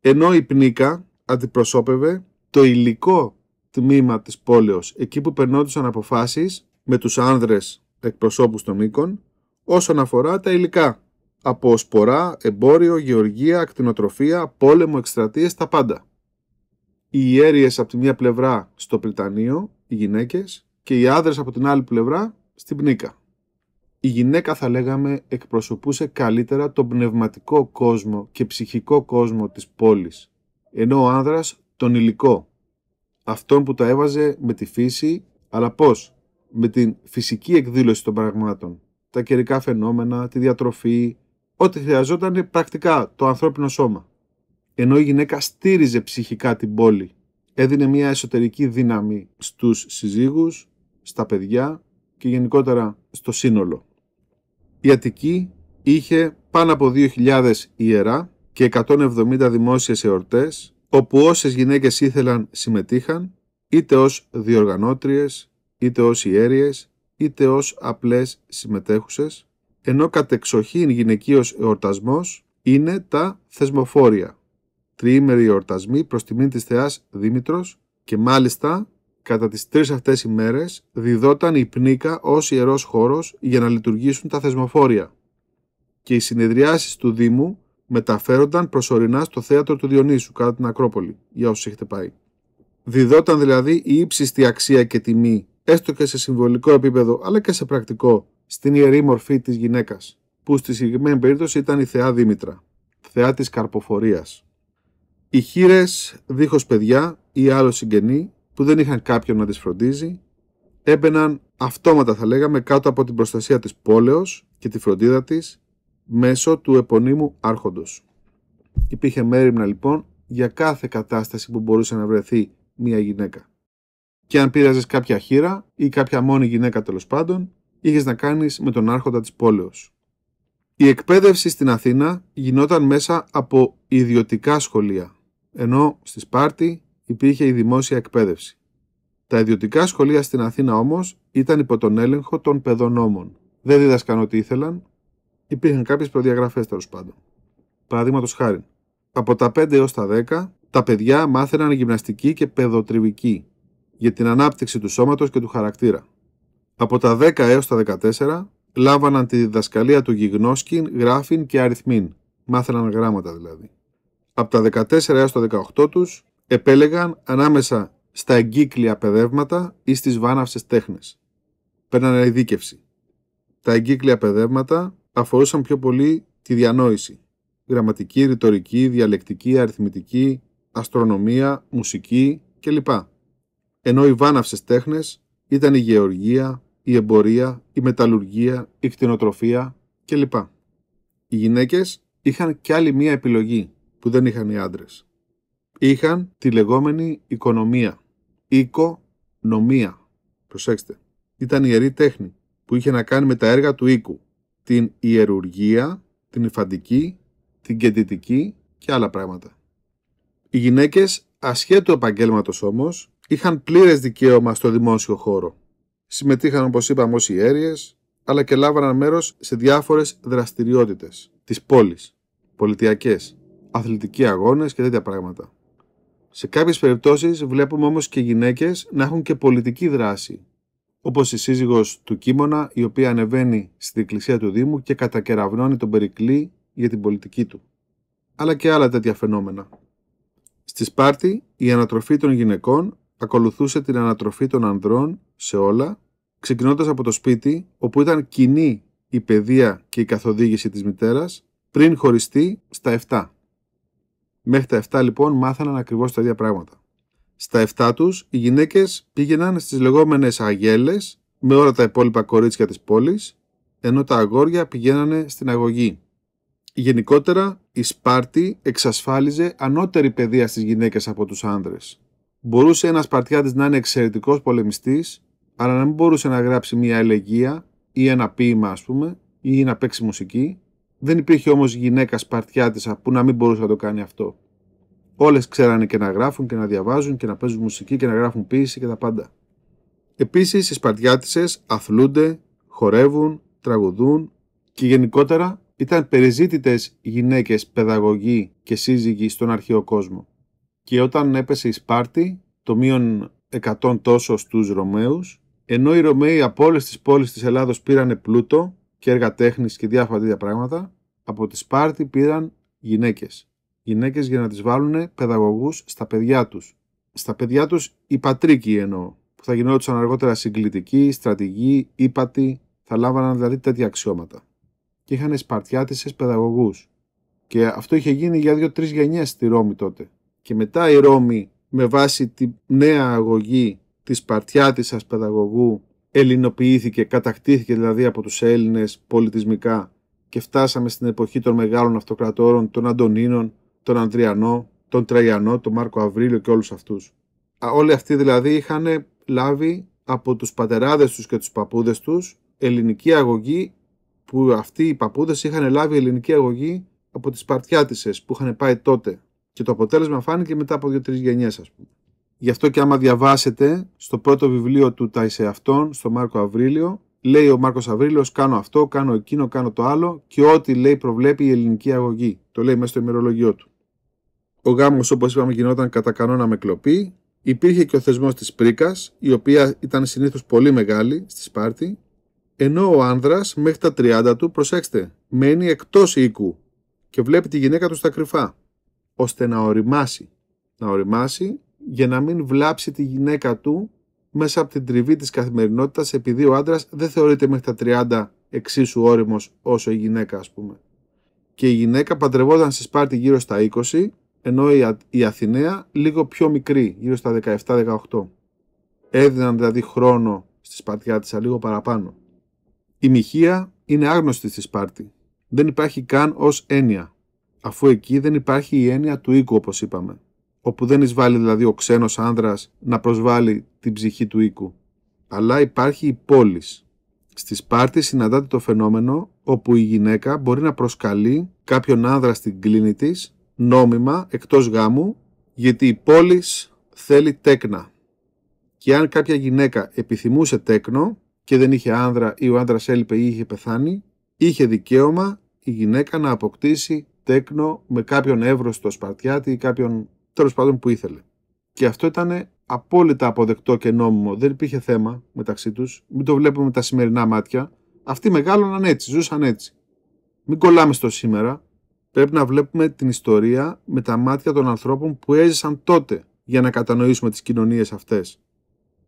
Ενώ η πνίκα αντιπροσώπευε το υλικό τμήμα της πόλεως, εκεί που περνόντουσαν αποφάσεις με τους άνδρες εκπροσώπους των οίκων, όσον αφορά τα υλικά, από σπορά, εμπόριο, γεωργία, ακτινοτροφία, πόλεμο, εκστρατείες, τα πάντα οι ιέριες από τη μία πλευρά στο πλητανείο, οι γυναίκες, και οι άνδρες από την άλλη πλευρά στην πνίκα. Η γυναίκα θα λέγαμε εκπροσωπούσε καλύτερα τον πνευματικό κόσμο και ψυχικό κόσμο της πόλης, ενώ ο άνδρας τον υλικό, αυτόν που τα έβαζε με τη φύση, αλλά πώς, με την φυσική εκδήλωση των πραγμάτων, τα καιρικά φαινόμενα, τη διατροφή, ό,τι χρειαζόταν πρακτικά το ανθρώπινο σώμα ενώ η γυναίκα στήριζε ψυχικά την πόλη. Έδινε μια εσωτερική δύναμη στους συζύγους, στα παιδιά και γενικότερα στο σύνολο. Η Αττική είχε πάνω από 2.000 ιερά και 170 δημόσιες εορτές, όπου όσες γυναίκες ήθελαν συμμετείχαν, είτε ως διοργανώτριες, είτε ως ιέριες, είτε ως απλές συμμετέχουσες, ενώ κατεξοχήν γυναικείος εορτασμός είναι τα θεσμοφόρια, τριήμεροι εορτασμοί προς τιμή της θεάς Δήμητρος και μάλιστα κατά τις τρεις αυτές ημέρες διδόταν η πνίκα ως ιερός χώρος για να λειτουργήσουν τα θεσμοφόρια και οι συνεδριάσεις του Δήμου μεταφέρονταν προσωρινά στο θέατρο του Διονύσου κατά την Ακρόπολη, για όσους έχετε πάει. Διδόταν δηλαδή η ύψιστη αξία και τιμή, έστω και σε συμβολικό επίπεδο αλλά και σε πρακτικό, στην ιερή μορφή της γυναίκας, που στη συγκεκριμένη περίπτωση ήταν η θεά Δήμητρα, θεά της καρποφορίας. Οι χείρες δίχως παιδιά ή άλλο συγγενή που δεν είχαν κάποιον να τις φροντίζει έμπαιναν αυτόματα θα λέγαμε κάτω από την προστασία της πόλεως και τη φροντίδα της μέσω του επωνύμου άρχοντος. Υπήρχε μέρημνα λοιπόν για κάθε κατάσταση που μπορούσε να βρεθεί μια γυναίκα. Και αν πήραζε κάποια χείρα ή κάποια μόνη γυναίκα τέλος πάντων, είχες να κάνεις με τον άρχοντα της πόλεως. Η εκπαίδευση στην Αθήνα γινόταν μέσα από ιδιωτικά σχολεία, ενώ στη Σπάρτη υπήρχε η δημόσια εκπαίδευση. Τα ιδιωτικά σχολεία στην Αθήνα όμως ήταν υπό τον έλεγχο των παιδονόμων. Δεν δίδασκαν ό,τι ήθελαν, υπήρχαν κάποιες προδιαγραφές τέλος πάντων. Παραδείγματος χάρη, από τα 5 έως τα 10 τα παιδιά μάθαιναν γυμναστική και παιδοτριβική για την ανάπτυξη του σώματος και του χαρακτήρα. Από τα 10 έως τα 14 λάβαναν τη διδασκαλία του γιγνώσκιν, γράφιν και αριθμίν. Μάθαιναν γράμματα δηλαδή από τα 14 έως τα 18 τους επέλεγαν ανάμεσα στα εγκύκλια παιδεύματα ή στις βάναυσες τέχνες. Παίρνανε ειδίκευση. Τα εγκύκλια παιδεύματα αφορούσαν πιο πολύ τη διανόηση. Γραμματική, ρητορική, διαλεκτική, αριθμητική, αστρονομία, μουσική κλπ. Ενώ οι βάναυσες τέχνες ήταν η γεωργία, η εμπορία, η μεταλλουργία, η κτηνοτροφία κλπ. Οι γυναίκες είχαν κι άλλη μία επιλογή που δεν είχαν οι άντρες. Είχαν τη λεγόμενη οικονομία. Οικονομία. Προσέξτε. Ήταν ιερή τέχνη που είχε να κάνει με τα έργα του οίκου. Την ιερουργία, την υφαντική, την κεντητική και άλλα πράγματα. Οι γυναίκες, ασχέτου επαγγέλματος όμως, είχαν πλήρες δικαίωμα στο δημόσιο χώρο. Συμμετείχαν, όπως είπαμε, ως ιέρειες, αλλά και λάβαναν μέρος σε διάφορες δραστηριότητες της πόλης, πολιτιακές, αθλητικοί αγώνες και τέτοια πράγματα. Σε κάποιες περιπτώσεις βλέπουμε όμως και γυναίκες να έχουν και πολιτική δράση, όπως η σύζυγος του Κίμωνα η οποία ανεβαίνει στην εκκλησία του Δήμου και κατακεραυνώνει τον Περικλή για την πολιτική του. Αλλά και άλλα τέτοια φαινόμενα. Στη Σπάρτη η ανατροφή των γυναικών ακολουθούσε την ανατροφή των ανδρών σε όλα, ξεκινώντας από το σπίτι όπου ήταν κοινή η παιδεία και η καθοδήγηση της μητέρας πριν χωριστεί στα 7. Μέχρι τα 7 λοιπόν μάθαναν ακριβώς τα ίδια πράγματα. Στα 7 τους, οι γυναίκες πήγαιναν στις λεγόμενες αγέλες με όλα τα υπόλοιπα κορίτσια της πόλης, ενώ τα αγόρια πηγαίνανε στην αγωγή. Γενικότερα, η Σπάρτη εξασφάλιζε ανώτερη παιδεία στις γυναίκες από τους άνδρες. Μπορούσε ένας Σπαρτιάτης να είναι εξαιρετικός πολεμιστής, αλλά να μην μπορούσε να γράψει μια ελεγγύα ή ένα ποίημα, ας πούμε, ή να παίξει μουσική, δεν υπήρχε όμως γυναίκας σπαρτιάτησα που να μην μπορούσε να το κάνει αυτό. Όλες ξέρανε και να γράφουν και να διαβάζουν και να παίζουν μουσική και να γράφουν ποίηση και τα πάντα. Επίσης οι σπαρτιάτισες αθλούνται, χορεύουν, τραγουδούν και γενικότερα ήταν περιζήτητες γυναίκες παιδαγωγοί και σύζυγοι στον αρχαίο κόσμο. Και όταν έπεσε η Σπάρτη, το μείον 100 τόσο στους Ρωμαίους, ενώ οι Ρωμαίοι από όλες τις πόλεις της Ελλάδος πήρανε πλούτο, και έργα τέχνης και διάφορα τέτοια πράγματα, από τη Σπάρτη πήραν γυναίκες. Γυναίκες για να τις βάλουν παιδαγωγούς στα παιδιά τους. Στα παιδιά τους οι πατρίκοι εννοώ, που θα γινόντουσαν αργότερα συγκλητικοί, στρατηγοί, ύπατοι, θα λάβαναν δηλαδή τέτοια αξιώματα. Και είχαν σπαρτιάτισες παιδαγωγούς. Και αυτό είχε γίνει για δύο-τρει γενιές στη Ρώμη τότε. Και μετά η Ρώμη, με βάση τη νέα αγωγή της Σπαρτιάτισας παιδαγωγού ελληνοποιήθηκε, κατακτήθηκε δηλαδή από τους Έλληνες πολιτισμικά και φτάσαμε στην εποχή των μεγάλων αυτοκρατόρων, των Αντωνίνων, των Ανδριανό, των Τραγιανό, τον Μάρκο Αβρίλιο και όλους αυτούς. Όλοι αυτοί δηλαδή είχαν λάβει από τους πατεράδες τους και τους παππούδες τους ελληνική αγωγή που αυτοί οι παππούδες είχαν λάβει ελληνική αγωγή από τις Σπαρτιάτισες που είχαν πάει τότε και το αποτέλεσμα φάνηκε μετά από δύο-τρει γενιές ας πούμε. Γι' αυτό και άμα διαβάσετε στο πρώτο βιβλίο του «Τα στο Μάρκο Αβρίλιο, λέει ο Μάρκος Αβρίλιος, κάνω αυτό, κάνω εκείνο, κάνω το άλλο και ό,τι λέει προβλέπει η ελληνική αγωγή. Το λέει μέσα στο ημερολογιό του. Ο Γάμος, όπως είπαμε γινόταν κατά κανόνα με κλοπή. Υπήρχε και ο θεσμός της πρίκας, η οποία ήταν συνήθως πολύ μεγάλη στη Σπάρτη, ενώ ο άνδρας μέχρι τα 30 του, προσέξτε, μένει εκτός οίκου και βλέπει τη γυναίκα του στα κρυφά, ώστε να οριμάσει. Να οριμάσει για να μην βλάψει τη γυναίκα του μέσα από την τριβή της καθημερινότητας επειδή ο άντρας δεν θεωρείται μέχρι τα 30 εξίσου όριμος όσο η γυναίκα ας πούμε. Και η γυναίκα παντρευόταν στη Σπάρτη γύρω στα 20 ενώ η Αθηναία λίγο πιο μικρή γύρω στα 17-18. Έδιναν δηλαδή χρόνο στη της λίγο παραπάνω. Η Μοιχεία είναι άγνωστη στη Σπάρτη. Δεν υπάρχει καν ως έννοια αφού εκεί δεν υπάρχει η έννοια του οίκου όπως είπαμε όπου δεν εισβάλλει δηλαδή ο ξένος άνδρας να προσβάλλει την ψυχή του οίκου. Αλλά υπάρχει η πόλης. Στη Σπάρτη συναντάται το φαινόμενο όπου η γυναίκα μπορεί να προσκαλεί κάποιον άνδρα στην κλίνη της, νόμιμα, εκτός γάμου, γιατί η πόλης θέλει τέκνα. Και αν κάποια γυναίκα επιθυμούσε τέκνο και δεν είχε άνδρα ή ο άνδρας έλειπε ή είχε πεθάνει, είχε δικαίωμα η γυναίκα να αποκτήσει τέκνο με κάποιον εύρωστο Σπαρτιάτη ή κάποιον τέλος πάντων που ήθελε. Και αυτό ήταν απόλυτα αποδεκτό και νόμιμο. Δεν υπήρχε θέμα μεταξύ τους. Μην το βλέπουμε με τα σημερινά μάτια. Αυτοί μεγάλωναν έτσι, ζούσαν έτσι. Μην κολλάμε στο σήμερα. Πρέπει να βλέπουμε την ιστορία με τα μάτια των ανθρώπων που έζησαν τότε για να κατανοήσουμε τις κοινωνίες αυτές.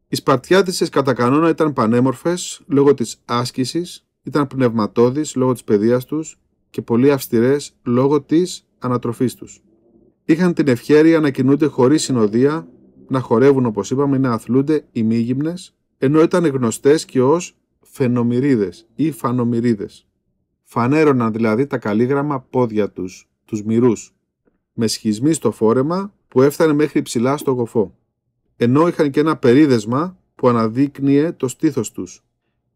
Οι σπαρτιάτισες κατά κανόνα ήταν πανέμορφες λόγω της άσκησης, ήταν πνευματώδεις λόγω της παιδείας τους και πολύ αυστηρές λόγω της ανατροφής τους είχαν την ευχαίρεια να κινούνται χωρίς συνοδεία, να χορεύουν όπως είπαμε, να αθλούνται οι ενώ ήταν γνωστές και ως φαινομυρίδες ή φανομυρίδες. Φανέρωναν δηλαδή τα καλύγραμμα πόδια τους, τους μυρούς, με σχισμή στο φόρεμα που έφτανε μέχρι ψηλά στο γοφό. Ενώ είχαν και ένα περίδεσμα που αναδείκνυε το στήθος τους.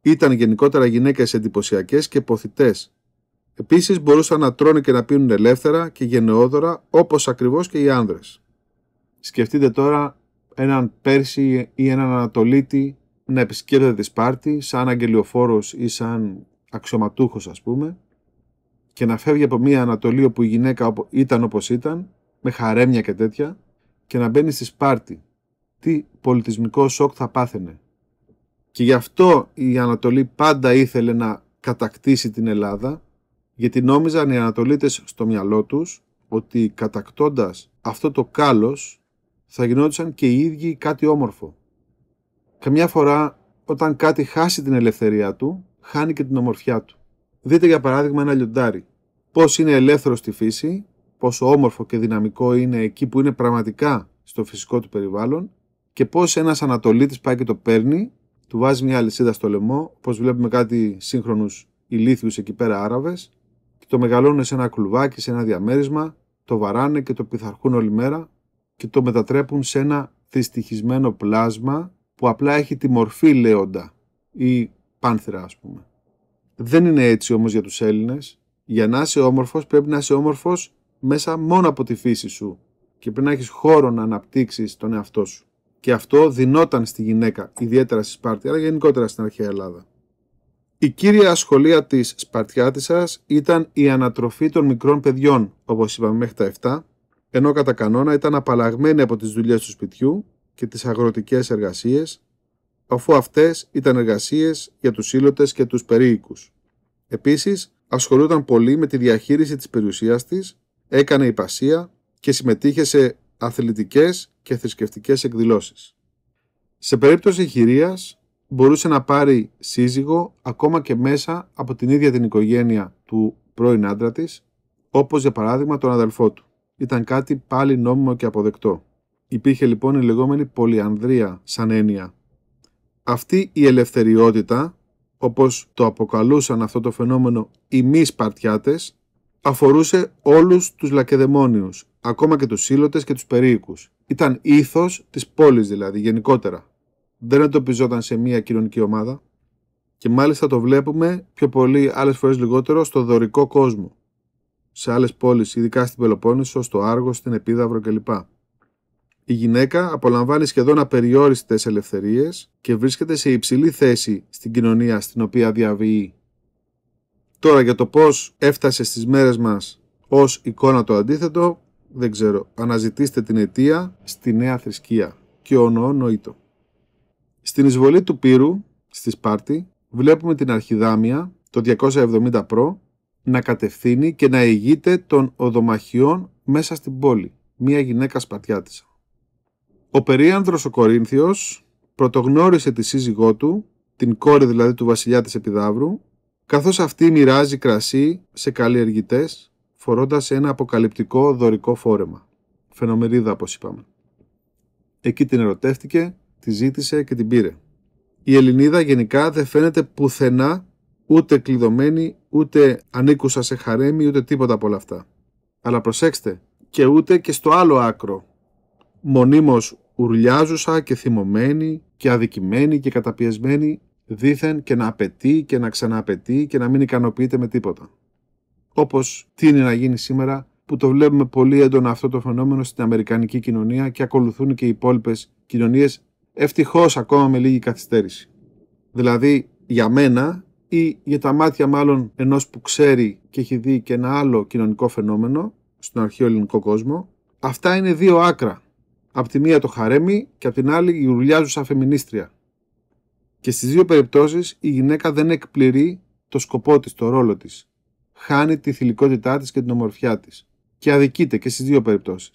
Ήταν γενικότερα γυναίκες εντυπωσιακές και ποθητές. Επίσης μπορούσαν να τρώνε και να πίνουν ελεύθερα και γενναιόδωρα όπως ακριβώς και οι άνδρες. Σκεφτείτε τώρα έναν Πέρση ή έναν Ανατολίτη να επισκέπτεται τη Σπάρτη σαν αγγελιοφόρος ή σαν αξιωματούχος ας πούμε και να φεύγει από μια Ανατολή όπου η γυναίκα ήταν όπως ήταν με χαρέμια και τέτοια και να μπαίνει στη Σπάρτη. Τι πολιτισμικό σοκ θα πάθαινε. Και γι' αυτό η Ανατολή πάντα ήθελε να κατακτήσει την Ελλάδα γιατί νόμιζαν οι Ανατολίτες στο μυαλό τους ότι κατακτώντας αυτό το κάλος θα γινόντουσαν και οι ίδιοι κάτι όμορφο. Καμιά φορά όταν κάτι χάσει την ελευθερία του, χάνει και την ομορφιά του. Δείτε για παράδειγμα ένα λιοντάρι. Πώς είναι ελεύθερο στη φύση, πόσο όμορφο και δυναμικό είναι εκεί που είναι πραγματικά στο φυσικό του περιβάλλον και πώς ένας ανατολίτης πάει και το παίρνει, του βάζει μια αλυσίδα στο λαιμό, όπως βλέπουμε κάτι σύγχρονους ηλίθιους εκεί πέρα Άραβες, και το μεγαλώνουν σε ένα κλουβάκι, σε ένα διαμέρισμα, το βαράνε και το πειθαρχούν όλη μέρα και το μετατρέπουν σε ένα δυστυχισμένο πλάσμα που απλά έχει τη μορφή λέοντα ή πάνθυρα ας πούμε. Δεν είναι έτσι όμως για τους Έλληνες. Για να είσαι όμορφος πρέπει να είσαι όμορφος μέσα μόνο από τη φύση σου και πρέπει να έχεις χώρο να αναπτύξεις τον εαυτό σου. Και αυτό δινόταν στη γυναίκα, ιδιαίτερα στη Σπάρτη, αλλά γενικότερα στην αρχαία Ελλάδα. Η κύρια ασχολία της Σπαρτιάτισσας ήταν η ανατροφή των μικρών παιδιών, όπως είπαμε μέχρι τα 7, ενώ κατά κανόνα ήταν απαλλαγμένη από τις δουλειές του σπιτιού και τις αγροτικές εργασίες, αφού αυτές ήταν εργασίες για τους ύλωτες και τους περίοικους. Επίσης, ασχολούταν πολύ με τη διαχείριση της περιουσίας της, έκανε υπασία και συμμετείχε σε αθλητικές και θρησκευτικές εκδηλώσεις. Σε περίπτωση χειρίας, μπορούσε να πάρει σύζυγο ακόμα και μέσα από την ίδια την οικογένεια του πρώην άντρα της, όπως για παράδειγμα τον αδελφό του. Ήταν κάτι πάλι νόμιμο και αποδεκτό. Υπήρχε λοιπόν η λεγόμενη πολυανδρία σαν έννοια. Αυτή η ελευθεριότητα, όπως το αποκαλούσαν αυτό το φαινόμενο οι μη Σπαρτιάτες, αφορούσε όλους τους λακεδαιμόνιους, ακόμα και τους σύλλοτες και τους περίοικους. Ήταν ήθος της πόλης δηλαδή, γενικότερα δεν εντοπιζόταν σε μία κοινωνική ομάδα και μάλιστα το βλέπουμε πιο πολύ, άλλες φορές λιγότερο, στο δωρικό κόσμο. Σε άλλες πόλεις, ειδικά στην Πελοπόννησο, στο Άργο, στην Επίδαυρο κλπ. Η γυναίκα απολαμβάνει σχεδόν απεριόριστες ελευθερίες και βρίσκεται σε υψηλή θέση στην κοινωνία στην οποία διαβιεί. Τώρα για το πώς έφτασε στις μέρες μας ως εικόνα το αντίθετο, δεν ξέρω. Αναζητήστε την αιτία στη νέα θρησκεία και ο στην εισβολή του Πύρου στη Σπάρτη βλέπουμε την Αρχιδάμια το 270 π.Χ. να κατευθύνει και να ηγείται των οδομαχιών μέσα στην πόλη, μια γυναίκα της. Ο Περίανδρος ο Κορίνθιος πρωτογνώρισε τη σύζυγό του, την κόρη δηλαδή του βασιλιά της Επιδαύρου, καθώς αυτή μοιράζει κρασί σε καλλιεργητές, φορώντας ένα αποκαλυπτικό δωρικό φόρεμα. Φαινομερίδα, όπως είπαμε. Εκεί την ερωτεύτηκε τη ζήτησε και την πήρε. Η Ελληνίδα γενικά δεν φαίνεται πουθενά ούτε κλειδωμένη, ούτε ανήκουσα σε χαρέμι, ούτε τίποτα από όλα αυτά. Αλλά προσέξτε, και ούτε και στο άλλο άκρο. Μονίμως ουρλιάζουσα και θυμωμένη και αδικημένη και καταπιεσμένη δήθεν και να απαιτεί και να ξαναπαιτεί και να μην ικανοποιείται με τίποτα. Όπως τι είναι να γίνει σήμερα που το βλέπουμε πολύ έντονα αυτό το φαινόμενο στην Αμερικανική κοινωνία και ακολουθούν και οι υπόλοιπες κοινωνίες ευτυχώς ακόμα με λίγη καθυστέρηση. Δηλαδή για μένα ή για τα μάτια μάλλον ενός που ξέρει και έχει δει και ένα άλλο κοινωνικό φαινόμενο στον αρχαίο ελληνικό κόσμο, αυτά είναι δύο άκρα. Απ' τη μία το χαρέμι και απ' την άλλη η ουρλιάζουσα φεμινίστρια. Και στις δύο περιπτώσεις η γυναίκα δεν εκπληρεί το σκοπό της το ρόλο της, Χάνει τη θηλυκότητά της και την ομορφιά της Και αδικείται και στις δύο περιπτώσεις.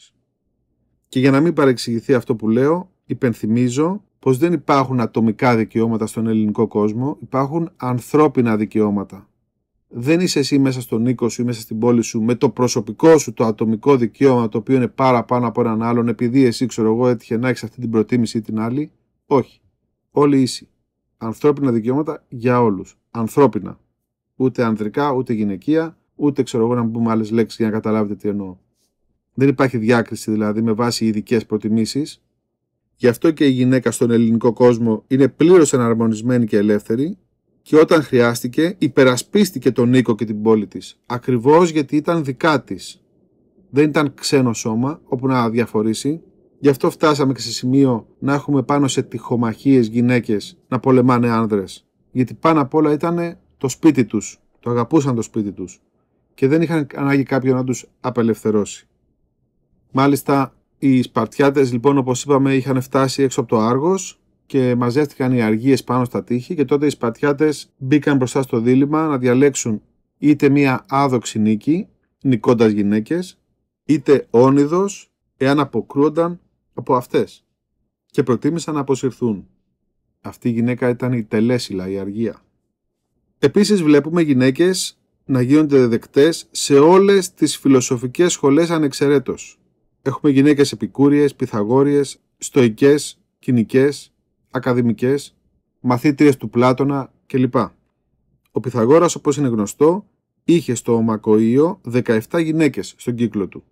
Και για να μην παρεξηγηθεί αυτό που λέω, υπενθυμίζω πως δεν υπάρχουν ατομικά δικαιώματα στον ελληνικό κόσμο, υπάρχουν ανθρώπινα δικαιώματα. Δεν είσαι εσύ μέσα στον οίκο σου ή μέσα στην πόλη σου με το προσωπικό σου το ατομικό δικαίωμα το οποίο είναι πάνω από έναν άλλον επειδή εσύ ξέρω εγώ έτυχε να έχεις αυτή την προτίμηση ή την άλλη. Όχι. Όλοι ίσοι. Ανθρώπινα δικαιώματα για όλους. Ανθρώπινα. Ούτε ανδρικά, ούτε γυναικεία, ούτε ξέρω εγώ να μην πούμε άλλες λέξεις για να καταλάβετε τι εννοώ. Δεν υπάρχει διάκριση δηλαδή με βάση ειδικές προτιμήσεις Γι' αυτό και η γυναίκα στον ελληνικό κόσμο είναι πλήρως εναρμονισμένη και ελεύθερη και όταν χρειάστηκε υπερασπίστηκε τον Νίκο και την πόλη της. Ακριβώς γιατί ήταν δικά της. Δεν ήταν ξένο σώμα όπου να διαφορήσει. Γι' αυτό φτάσαμε και σε σημείο να έχουμε πάνω σε τυχομαχίες γυναίκες να πολεμάνε άνδρες. Γιατί πάνω απ' όλα ήταν το σπίτι τους. Το αγαπούσαν το σπίτι τους. Και δεν είχαν ανάγκη κάποιον να τους απελευθερώσει. Μάλιστα, οι Σπαρτιάτες λοιπόν όπως είπαμε είχαν φτάσει έξω από το Άργος και μαζεύτηκαν οι αργίες πάνω στα τείχη και τότε οι Σπαρτιάτες μπήκαν μπροστά στο δίλημα να διαλέξουν είτε μία άδοξη νίκη, νικώντας γυναίκες, είτε όνειδος εάν αποκρούονταν από αυτές και προτίμησαν να αποσυρθούν. Αυτή η γυναίκα ήταν η τελέσιλα, η αργία. Επίσης βλέπουμε γυναίκες να γίνονται δεκτές σε όλες τις φιλοσοφικές σχολές ανεξαιρέτως. Έχουμε γυναίκες επικούριες, πυθαγόριες, στοικέ, κοινικές, ακαδημικές, μαθήτριες του Πλάτωνα κλπ. Ο Πυθαγόρας, όπως είναι γνωστό, είχε στο Μακοείο 17 γυναίκες στον κύκλο του,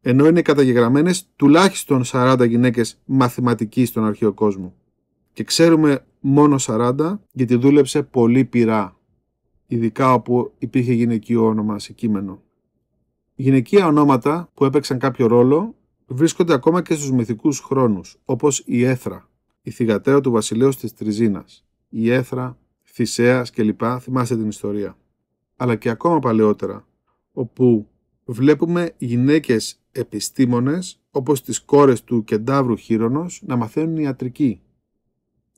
ενώ είναι καταγεγραμμένες τουλάχιστον 40 γυναίκε μαθηματική στον αρχαίο κόσμο. Και ξέρουμε μόνο 40 γιατί δούλεψε πολύ πειρά, ειδικά όπου υπήρχε γυναικείο όνομα σε κείμενο. Γυναικεία ονόματα που έπαιξαν κάποιο ρόλο βρίσκονται ακόμα και στους μυθικούς χρόνους, όπως η Έθρα, η θυγατέρα του βασιλέως της Τριζίνας, η Έθρα, Θησέας κλπ. Θυμάστε την ιστορία. Αλλά και ακόμα παλαιότερα, όπου βλέπουμε γυναίκες επιστήμονες, όπως τις κόρες του Κεντάβρου Χίρονος, να μαθαίνουν ιατρική.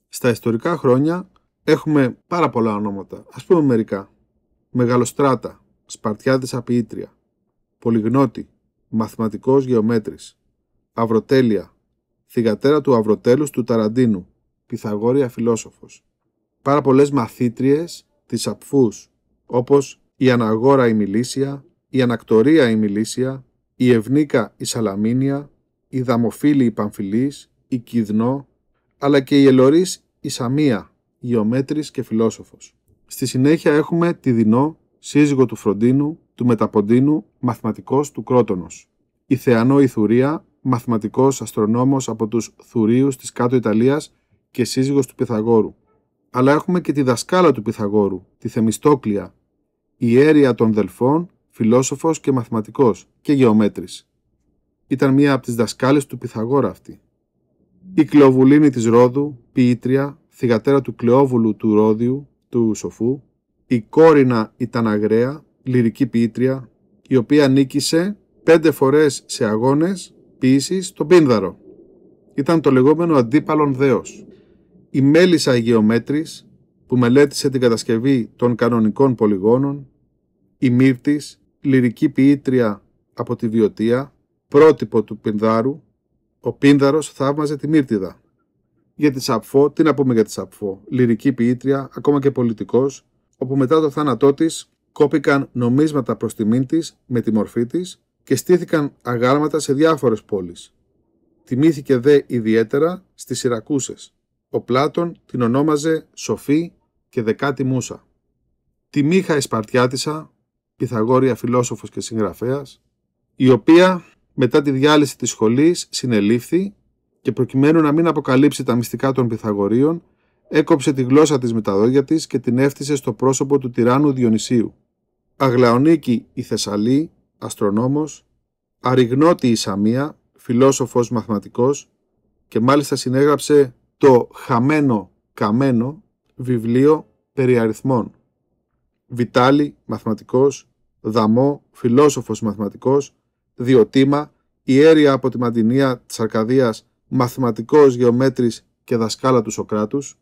Στα ιστορικά χρόνια έχουμε πάρα πολλά ονόματα, ας πούμε μερικά. Μεγαλοστράτα, Σπαρτιάδες Απιήτρια, πολυγνώτη, μαθηματικός γεωμέτρης, αυροτέλεια, θυγατέρα του αυροτέλους του Ταραντίνου, Πυθαγόρια φιλόσοφος. Πάρα πολλές μαθήτριες της Απφούς, όπως η Αναγόρα η Μιλήσια, η Ανακτορία η Μιλήσια, η Ευνίκα η Σαλαμίνια, η Δαμοφίλη η Παμφυλής, η Κιδνό, αλλά και η Ελωρίς η Σαμία, γεωμέτρης και φιλόσοφος. Στη συνέχεια έχουμε τη Δινό, σύζυγο του Φροντίνου, του Μεταποντίνου, μαθηματικός του Κρότονος. Η Θεανό Ιθουρία, μαθηματικός αστρονόμος από τους θουρίους της Κάτω Ιταλίας και σύζυγος του Πυθαγόρου. Αλλά έχουμε και τη δασκάλα του Πυθαγόρου, τη Θεμιστόκλια, ιέρια των Δελφών, φιλόσοφος και μαθηματικός και γεωμέτρης. Ήταν μία από τις δασκάλες του Πυθαγόρα αυτή. Η Κλεοβουλίνη της Ρόδου, ποιήτρια, θυγατέρα του Κλεόβουλου του Ρώδιου, του Σοφού, η Κόρινα η λυρική ποιήτρια, η οποία νίκησε πέντε φορές σε αγώνες ποιήσης τον Πίνδαρο. Ήταν το λεγόμενο αντίπαλον δέος. Η Μέλισσα Αγιομέτρης, που μελέτησε την κατασκευή των κανονικών πολυγώνων, η Μύρτης, λυρική ποιήτρια από τη βιοτία πρότυπο του Πινδάρου, ο Πίνδαρος θαύμαζε τη Μύρτιδα. Για τη Σαπφό, τι να πούμε για τη Σαπφό, λυρική ποιήτρια, ακόμα και πολιτικός, όπου μετά το θάνατό της κόπηκαν νομίσματα προς τιμήν της με τη μορφή της και στήθηκαν αγάλματα σε διάφορες πόλεις. Τιμήθηκε δε ιδιαίτερα στις Σιρακούσες. Ο Πλάτων την ονόμαζε Σοφή και Δεκάτη Μούσα. Τη Μίχα Εσπαρτιάτησα, Πυθαγόρια φιλόσοφος και συγγραφέας, η οποία μετά τη διάλυση της σχολής συνελήφθη και προκειμένου να μην αποκαλύψει τα μυστικά των Πυθαγορείων, έκοψε τη γλώσσα της με τα δόγια της και την έφτιασε στο πρόσωπο του τυράννου Διονυσίου. Αγλαονίκη η Θεσσαλή, αστρονόμος, Αριγνώτη η Σαμία, φιλόσοφος μαθηματικός και μάλιστα συνέγραψε το «Χαμένο Καμένο» βιβλίο περί αριθμών. Βιτάλη, μαθηματικός, Δαμό, φιλόσοφος μαθηματικός, Διοτήμα, ιέρια από τη Μαντινία της Αρκαδίας, μαθηματικός γεωμέτρης και δασκάλα του Σοκράτους,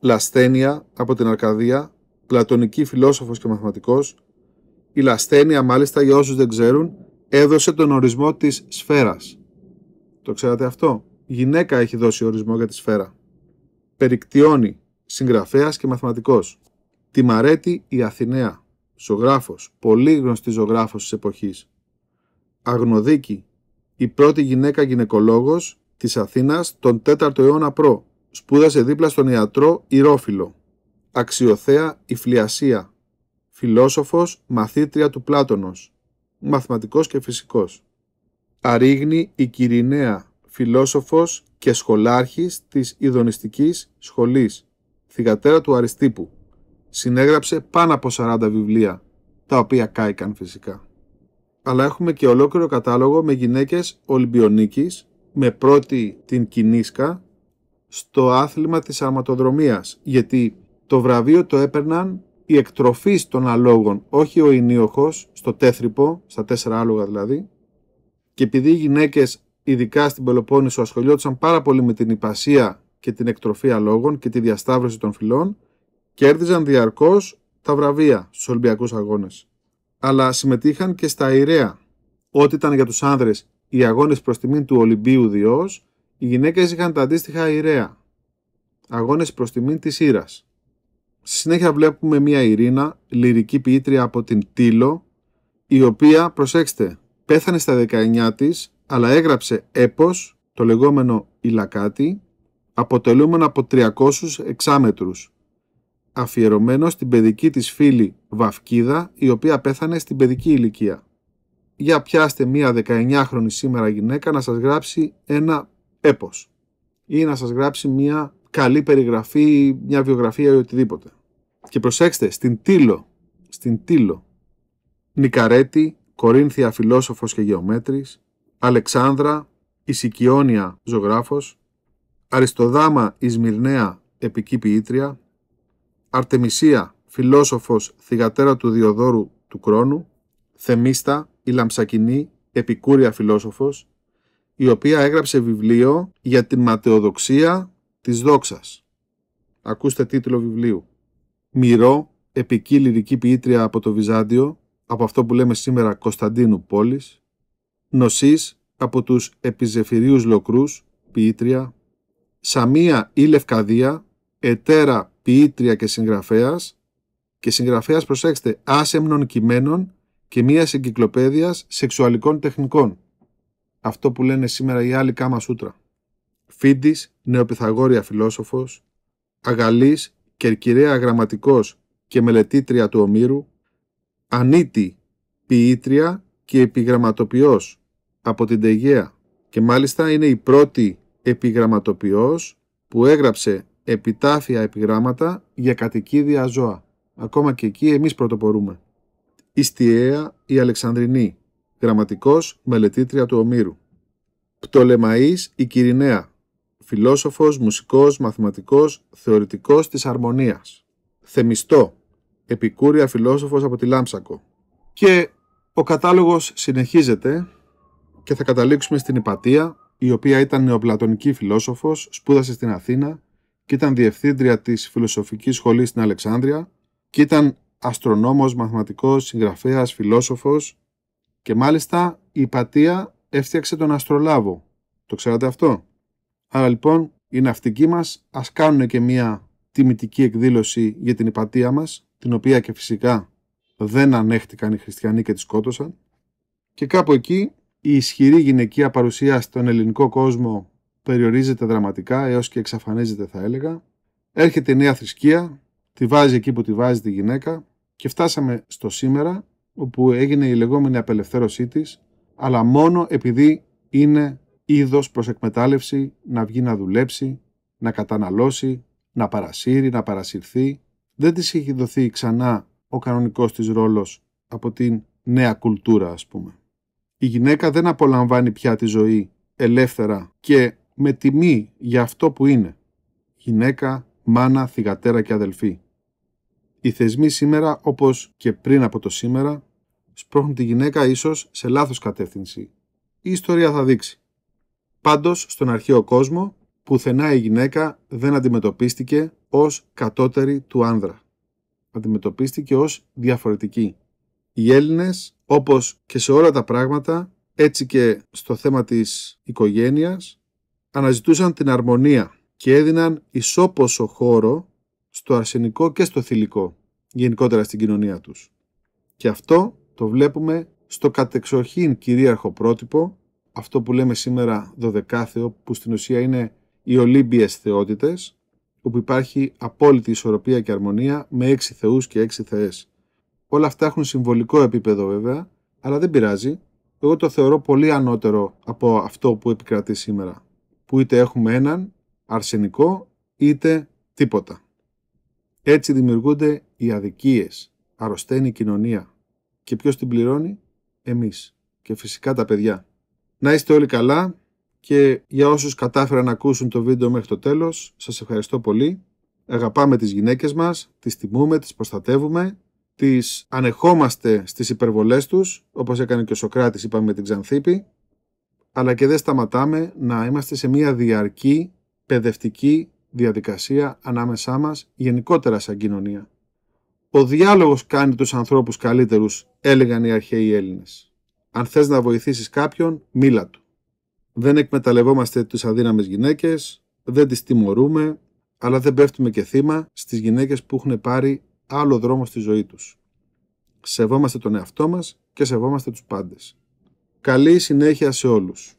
Λασθένια από την Αρκαδία, πλατωνική φιλόσοφος και μαθηματικός, η λασθένεια, μάλιστα, για όσους δεν ξέρουν, έδωσε τον ορισμό της σφαίρας. Το ξέρατε αυτό. Η γυναίκα έχει δώσει ορισμό για τη σφαίρα. Περικτιώνει, συγγραφέας και μαθηματικός. Τιμαρέτη η Αθηναία, ζωγράφος, πολύ γνωστή ζωγράφος της εποχής. Αγνοδίκη, η πρώτη γυναίκα γυναικολόγος της Αθήνας τον 4ο αιώνα προ. Σπούδασε δίπλα στον ιατρό Ηρόφιλο. Αξιοθέα η Φλιασία, φιλόσοφος, μαθήτρια του Πλάτωνος, μαθηματικός και φυσικός. Αρίγνη η Κυριναία, φιλόσοφος και σχολάρχης της Ιδονιστικής Σχολής, θυγατέρα του Αριστίπου. Συνέγραψε πάνω από 40 βιβλία, τα οποία κάηκαν φυσικά. Αλλά έχουμε και ολόκληρο κατάλογο με γυναίκες Ολυμπιονίκης, με πρώτη την Κινίσκα, στο άθλημα της αρματοδρομίας, γιατί το βραβείο το έπαιρναν η εκτροφή των αλόγων, όχι ο ενίοχος, στο τέθρυπο, στα τέσσερα άλογα δηλαδή, και επειδή οι γυναίκες ειδικά στην Πελοπόννησο ασχολιόντουσαν πάρα πολύ με την υπασία και την εκτροφή αλόγων και τη διασταύρωση των φυλών, κέρδιζαν διαρκώς τα βραβεία στους Ολυμπιακούς Αγώνες. Αλλά συμμετείχαν και στα ιρέα. Ό,τι ήταν για τους άνδρες οι αγώνες προς τιμήν του Ολυμπίου Διός, οι γυναίκες είχαν τα αντίστοιχα ιρέα, Αγώνες προς τιμήν της Ήρας συνέχεια βλέπουμε μία Ειρήνα, λυρική ποιήτρια από την Τήλο, η οποία, προσέξτε, πέθανε στα 19 της, αλλά έγραψε έπος, το λεγόμενο Ιλακάτι, αποτελούμενο από 300 εξάμετρους, αφιερωμένο στην παιδική της φίλη Βαυκίδα, η οποία πέθανε στην παιδική ηλικία. Για πιάστε μία 19χρονη σήμερα γυναίκα να σας γράψει ένα έπος ή να σας γράψει μία καλή περιγραφή, μια βιογραφία ή οτιδήποτε. Και προσέξτε, στην Τήλο, στην Νικαρέτη, Κορίνθια φιλόσοφος και γεωμέτρης, Αλεξάνδρα, Ισικιώνια ζωγράφος, Αριστοδάμα Ισμυρνέα επική ποιήτρια, Αρτεμισία φιλόσοφος θυγατέρα του Διοδόρου του Κρόνου, Θεμίστα η Λαμψακινή επικούρια φιλόσοφος, η οποία έγραψε βιβλίο για την ματαιοδοξία της δόξας. Ακούστε τίτλο βιβλίου. Μυρό, επική λυρική ποιήτρια από το Βυζάντιο, από αυτό που λέμε σήμερα Κωνσταντίνου πόλης, Νοσής από τους επιζεφυρίους λοκρούς, ποιήτρια, Σαμία ή Λευκαδία, ετέρα ποιήτρια και συγγραφέας και συγγραφέας προσέξτε άσεμνων κειμένων και μία εγκυκλοπαίδειας σεξουαλικών τεχνικών. Αυτό που λένε σήμερα οι άλλοι κάμα σούτρα. Φίντης, νεοπιθαγόρια φιλόσοφος, Αγαλής, Κερκυραία γραμματικός και μελετήτρια του Ομήρου, Ανίτη, ποιήτρια και επιγραμματοποιός από την Τεγέα και μάλιστα είναι η πρώτη επιγραμματοποιός που έγραψε επιτάφια επιγράμματα για κατοικίδια ζώα. Ακόμα και εκεί εμείς πρωτοπορούμε. Η Στιαία η Αλεξανδρινή, γραμματικός μελετήτρια του Ομήρου. Πτολεμαΐς η Κυριναία, φιλόσοφος, μουσικός, μαθηματικός, θεωρητικός της αρμονίας. Θεμιστό, επικούρια φιλόσοφος από τη Λάμψακο. Και ο κατάλογος συνεχίζεται και θα καταλήξουμε στην Ιπατία, η οποία ήταν νεοπλατωνική φιλόσοφος, σπούδασε στην Αθήνα και ήταν διευθύντρια της Φιλοσοφικής Σχολής στην Αλεξάνδρεια και ήταν αστρονόμος, μαθηματικός, συγγραφέας, φιλόσοφος και μάλιστα η Ιπατία έφτιαξε τον Αστρολάβο. Το ξέρατε αυτό? Άρα λοιπόν οι ναυτικοί μας ας κάνουν και μια τιμητική εκδήλωση για την υπατία μας, την οποία και φυσικά δεν ανέχτηκαν οι χριστιανοί και τη σκότωσαν. Και κάπου εκεί η ισχυρή γυναικεία παρουσία στον ελληνικό κόσμο περιορίζεται δραματικά έως και εξαφανίζεται θα έλεγα. Έρχεται η νέα θρησκεία, τη βάζει εκεί που τη βάζει τη γυναίκα και φτάσαμε στο σήμερα όπου έγινε η λεγόμενη απελευθέρωσή της αλλά μόνο επειδή είναι είδος προς εκμετάλλευση, να βγει να δουλέψει, να καταναλώσει, να παρασύρει, να παρασυρθεί. Δεν της έχει δοθεί ξανά ο κανονικός της ρόλος από την νέα κουλτούρα ας πούμε. Η γυναίκα δεν απολαμβάνει πια τη ζωή ελεύθερα και με τιμή για αυτό που είναι. Γυναίκα, μάνα, θυγατέρα και αδελφή. Οι θεσμοί σήμερα, όπως και πριν από το σήμερα, σπρώχνουν τη γυναίκα ίσως σε λάθος κατεύθυνση. Η ιστορία θα δείξει. Πάντως, στον αρχαίο κόσμο, πουθενά η γυναίκα δεν αντιμετωπίστηκε ως κατώτερη του άνδρα. Αντιμετωπίστηκε ως διαφορετική. Οι Έλληνες, όπως και σε όλα τα πράγματα, έτσι και στο θέμα της οικογένειας, αναζητούσαν την αρμονία και έδιναν ισόποσο χώρο στο αρσενικό και στο θηλυκό, γενικότερα στην κοινωνία τους. Και αυτό το βλέπουμε στο κατεξοχήν κυρίαρχο πρότυπο αυτό που λέμε σήμερα δωδεκάθεο, που στην ουσία είναι οι Ολύμπιες θεότητες, όπου υπάρχει απόλυτη ισορροπία και αρμονία με έξι θεούς και έξι θεές. Όλα αυτά έχουν συμβολικό επίπεδο βέβαια, αλλά δεν πειράζει. Εγώ το θεωρώ πολύ ανώτερο από αυτό που επικρατεί σήμερα, που είτε έχουμε έναν αρσενικό, είτε τίποτα. Έτσι δημιουργούνται οι αδικίες, αρρωσταίνει η κοινωνία. Και ποιος την πληρώνει? Εμείς. Και φυσικά τα παιδιά. Να είστε όλοι καλά και για όσους κατάφεραν να ακούσουν το βίντεο μέχρι το τέλος, σας ευχαριστώ πολύ. Αγαπάμε τις γυναίκες μας, τις τιμούμε, τις προστατεύουμε, τις ανεχόμαστε στις υπερβολές τους, όπως έκανε και ο Σοκράτης, είπαμε με την Ξανθήπη, αλλά και δεν σταματάμε να είμαστε σε μια διαρκή παιδευτική διαδικασία ανάμεσά μας, γενικότερα σαν κοινωνία. Ο διάλογος κάνει τους ανθρώπους καλύτερους, έλεγαν οι αρχαίοι Έλληνες. Αν θες να βοηθήσεις κάποιον, μίλα του. Δεν εκμεταλλευόμαστε τις αδύναμες γυναίκες, δεν τις τιμωρούμε, αλλά δεν πέφτουμε και θύμα στις γυναίκες που έχουν πάρει άλλο δρόμο στη ζωή τους. Σεβόμαστε τον εαυτό μας και σεβόμαστε τους πάντες. Καλή συνέχεια σε όλους.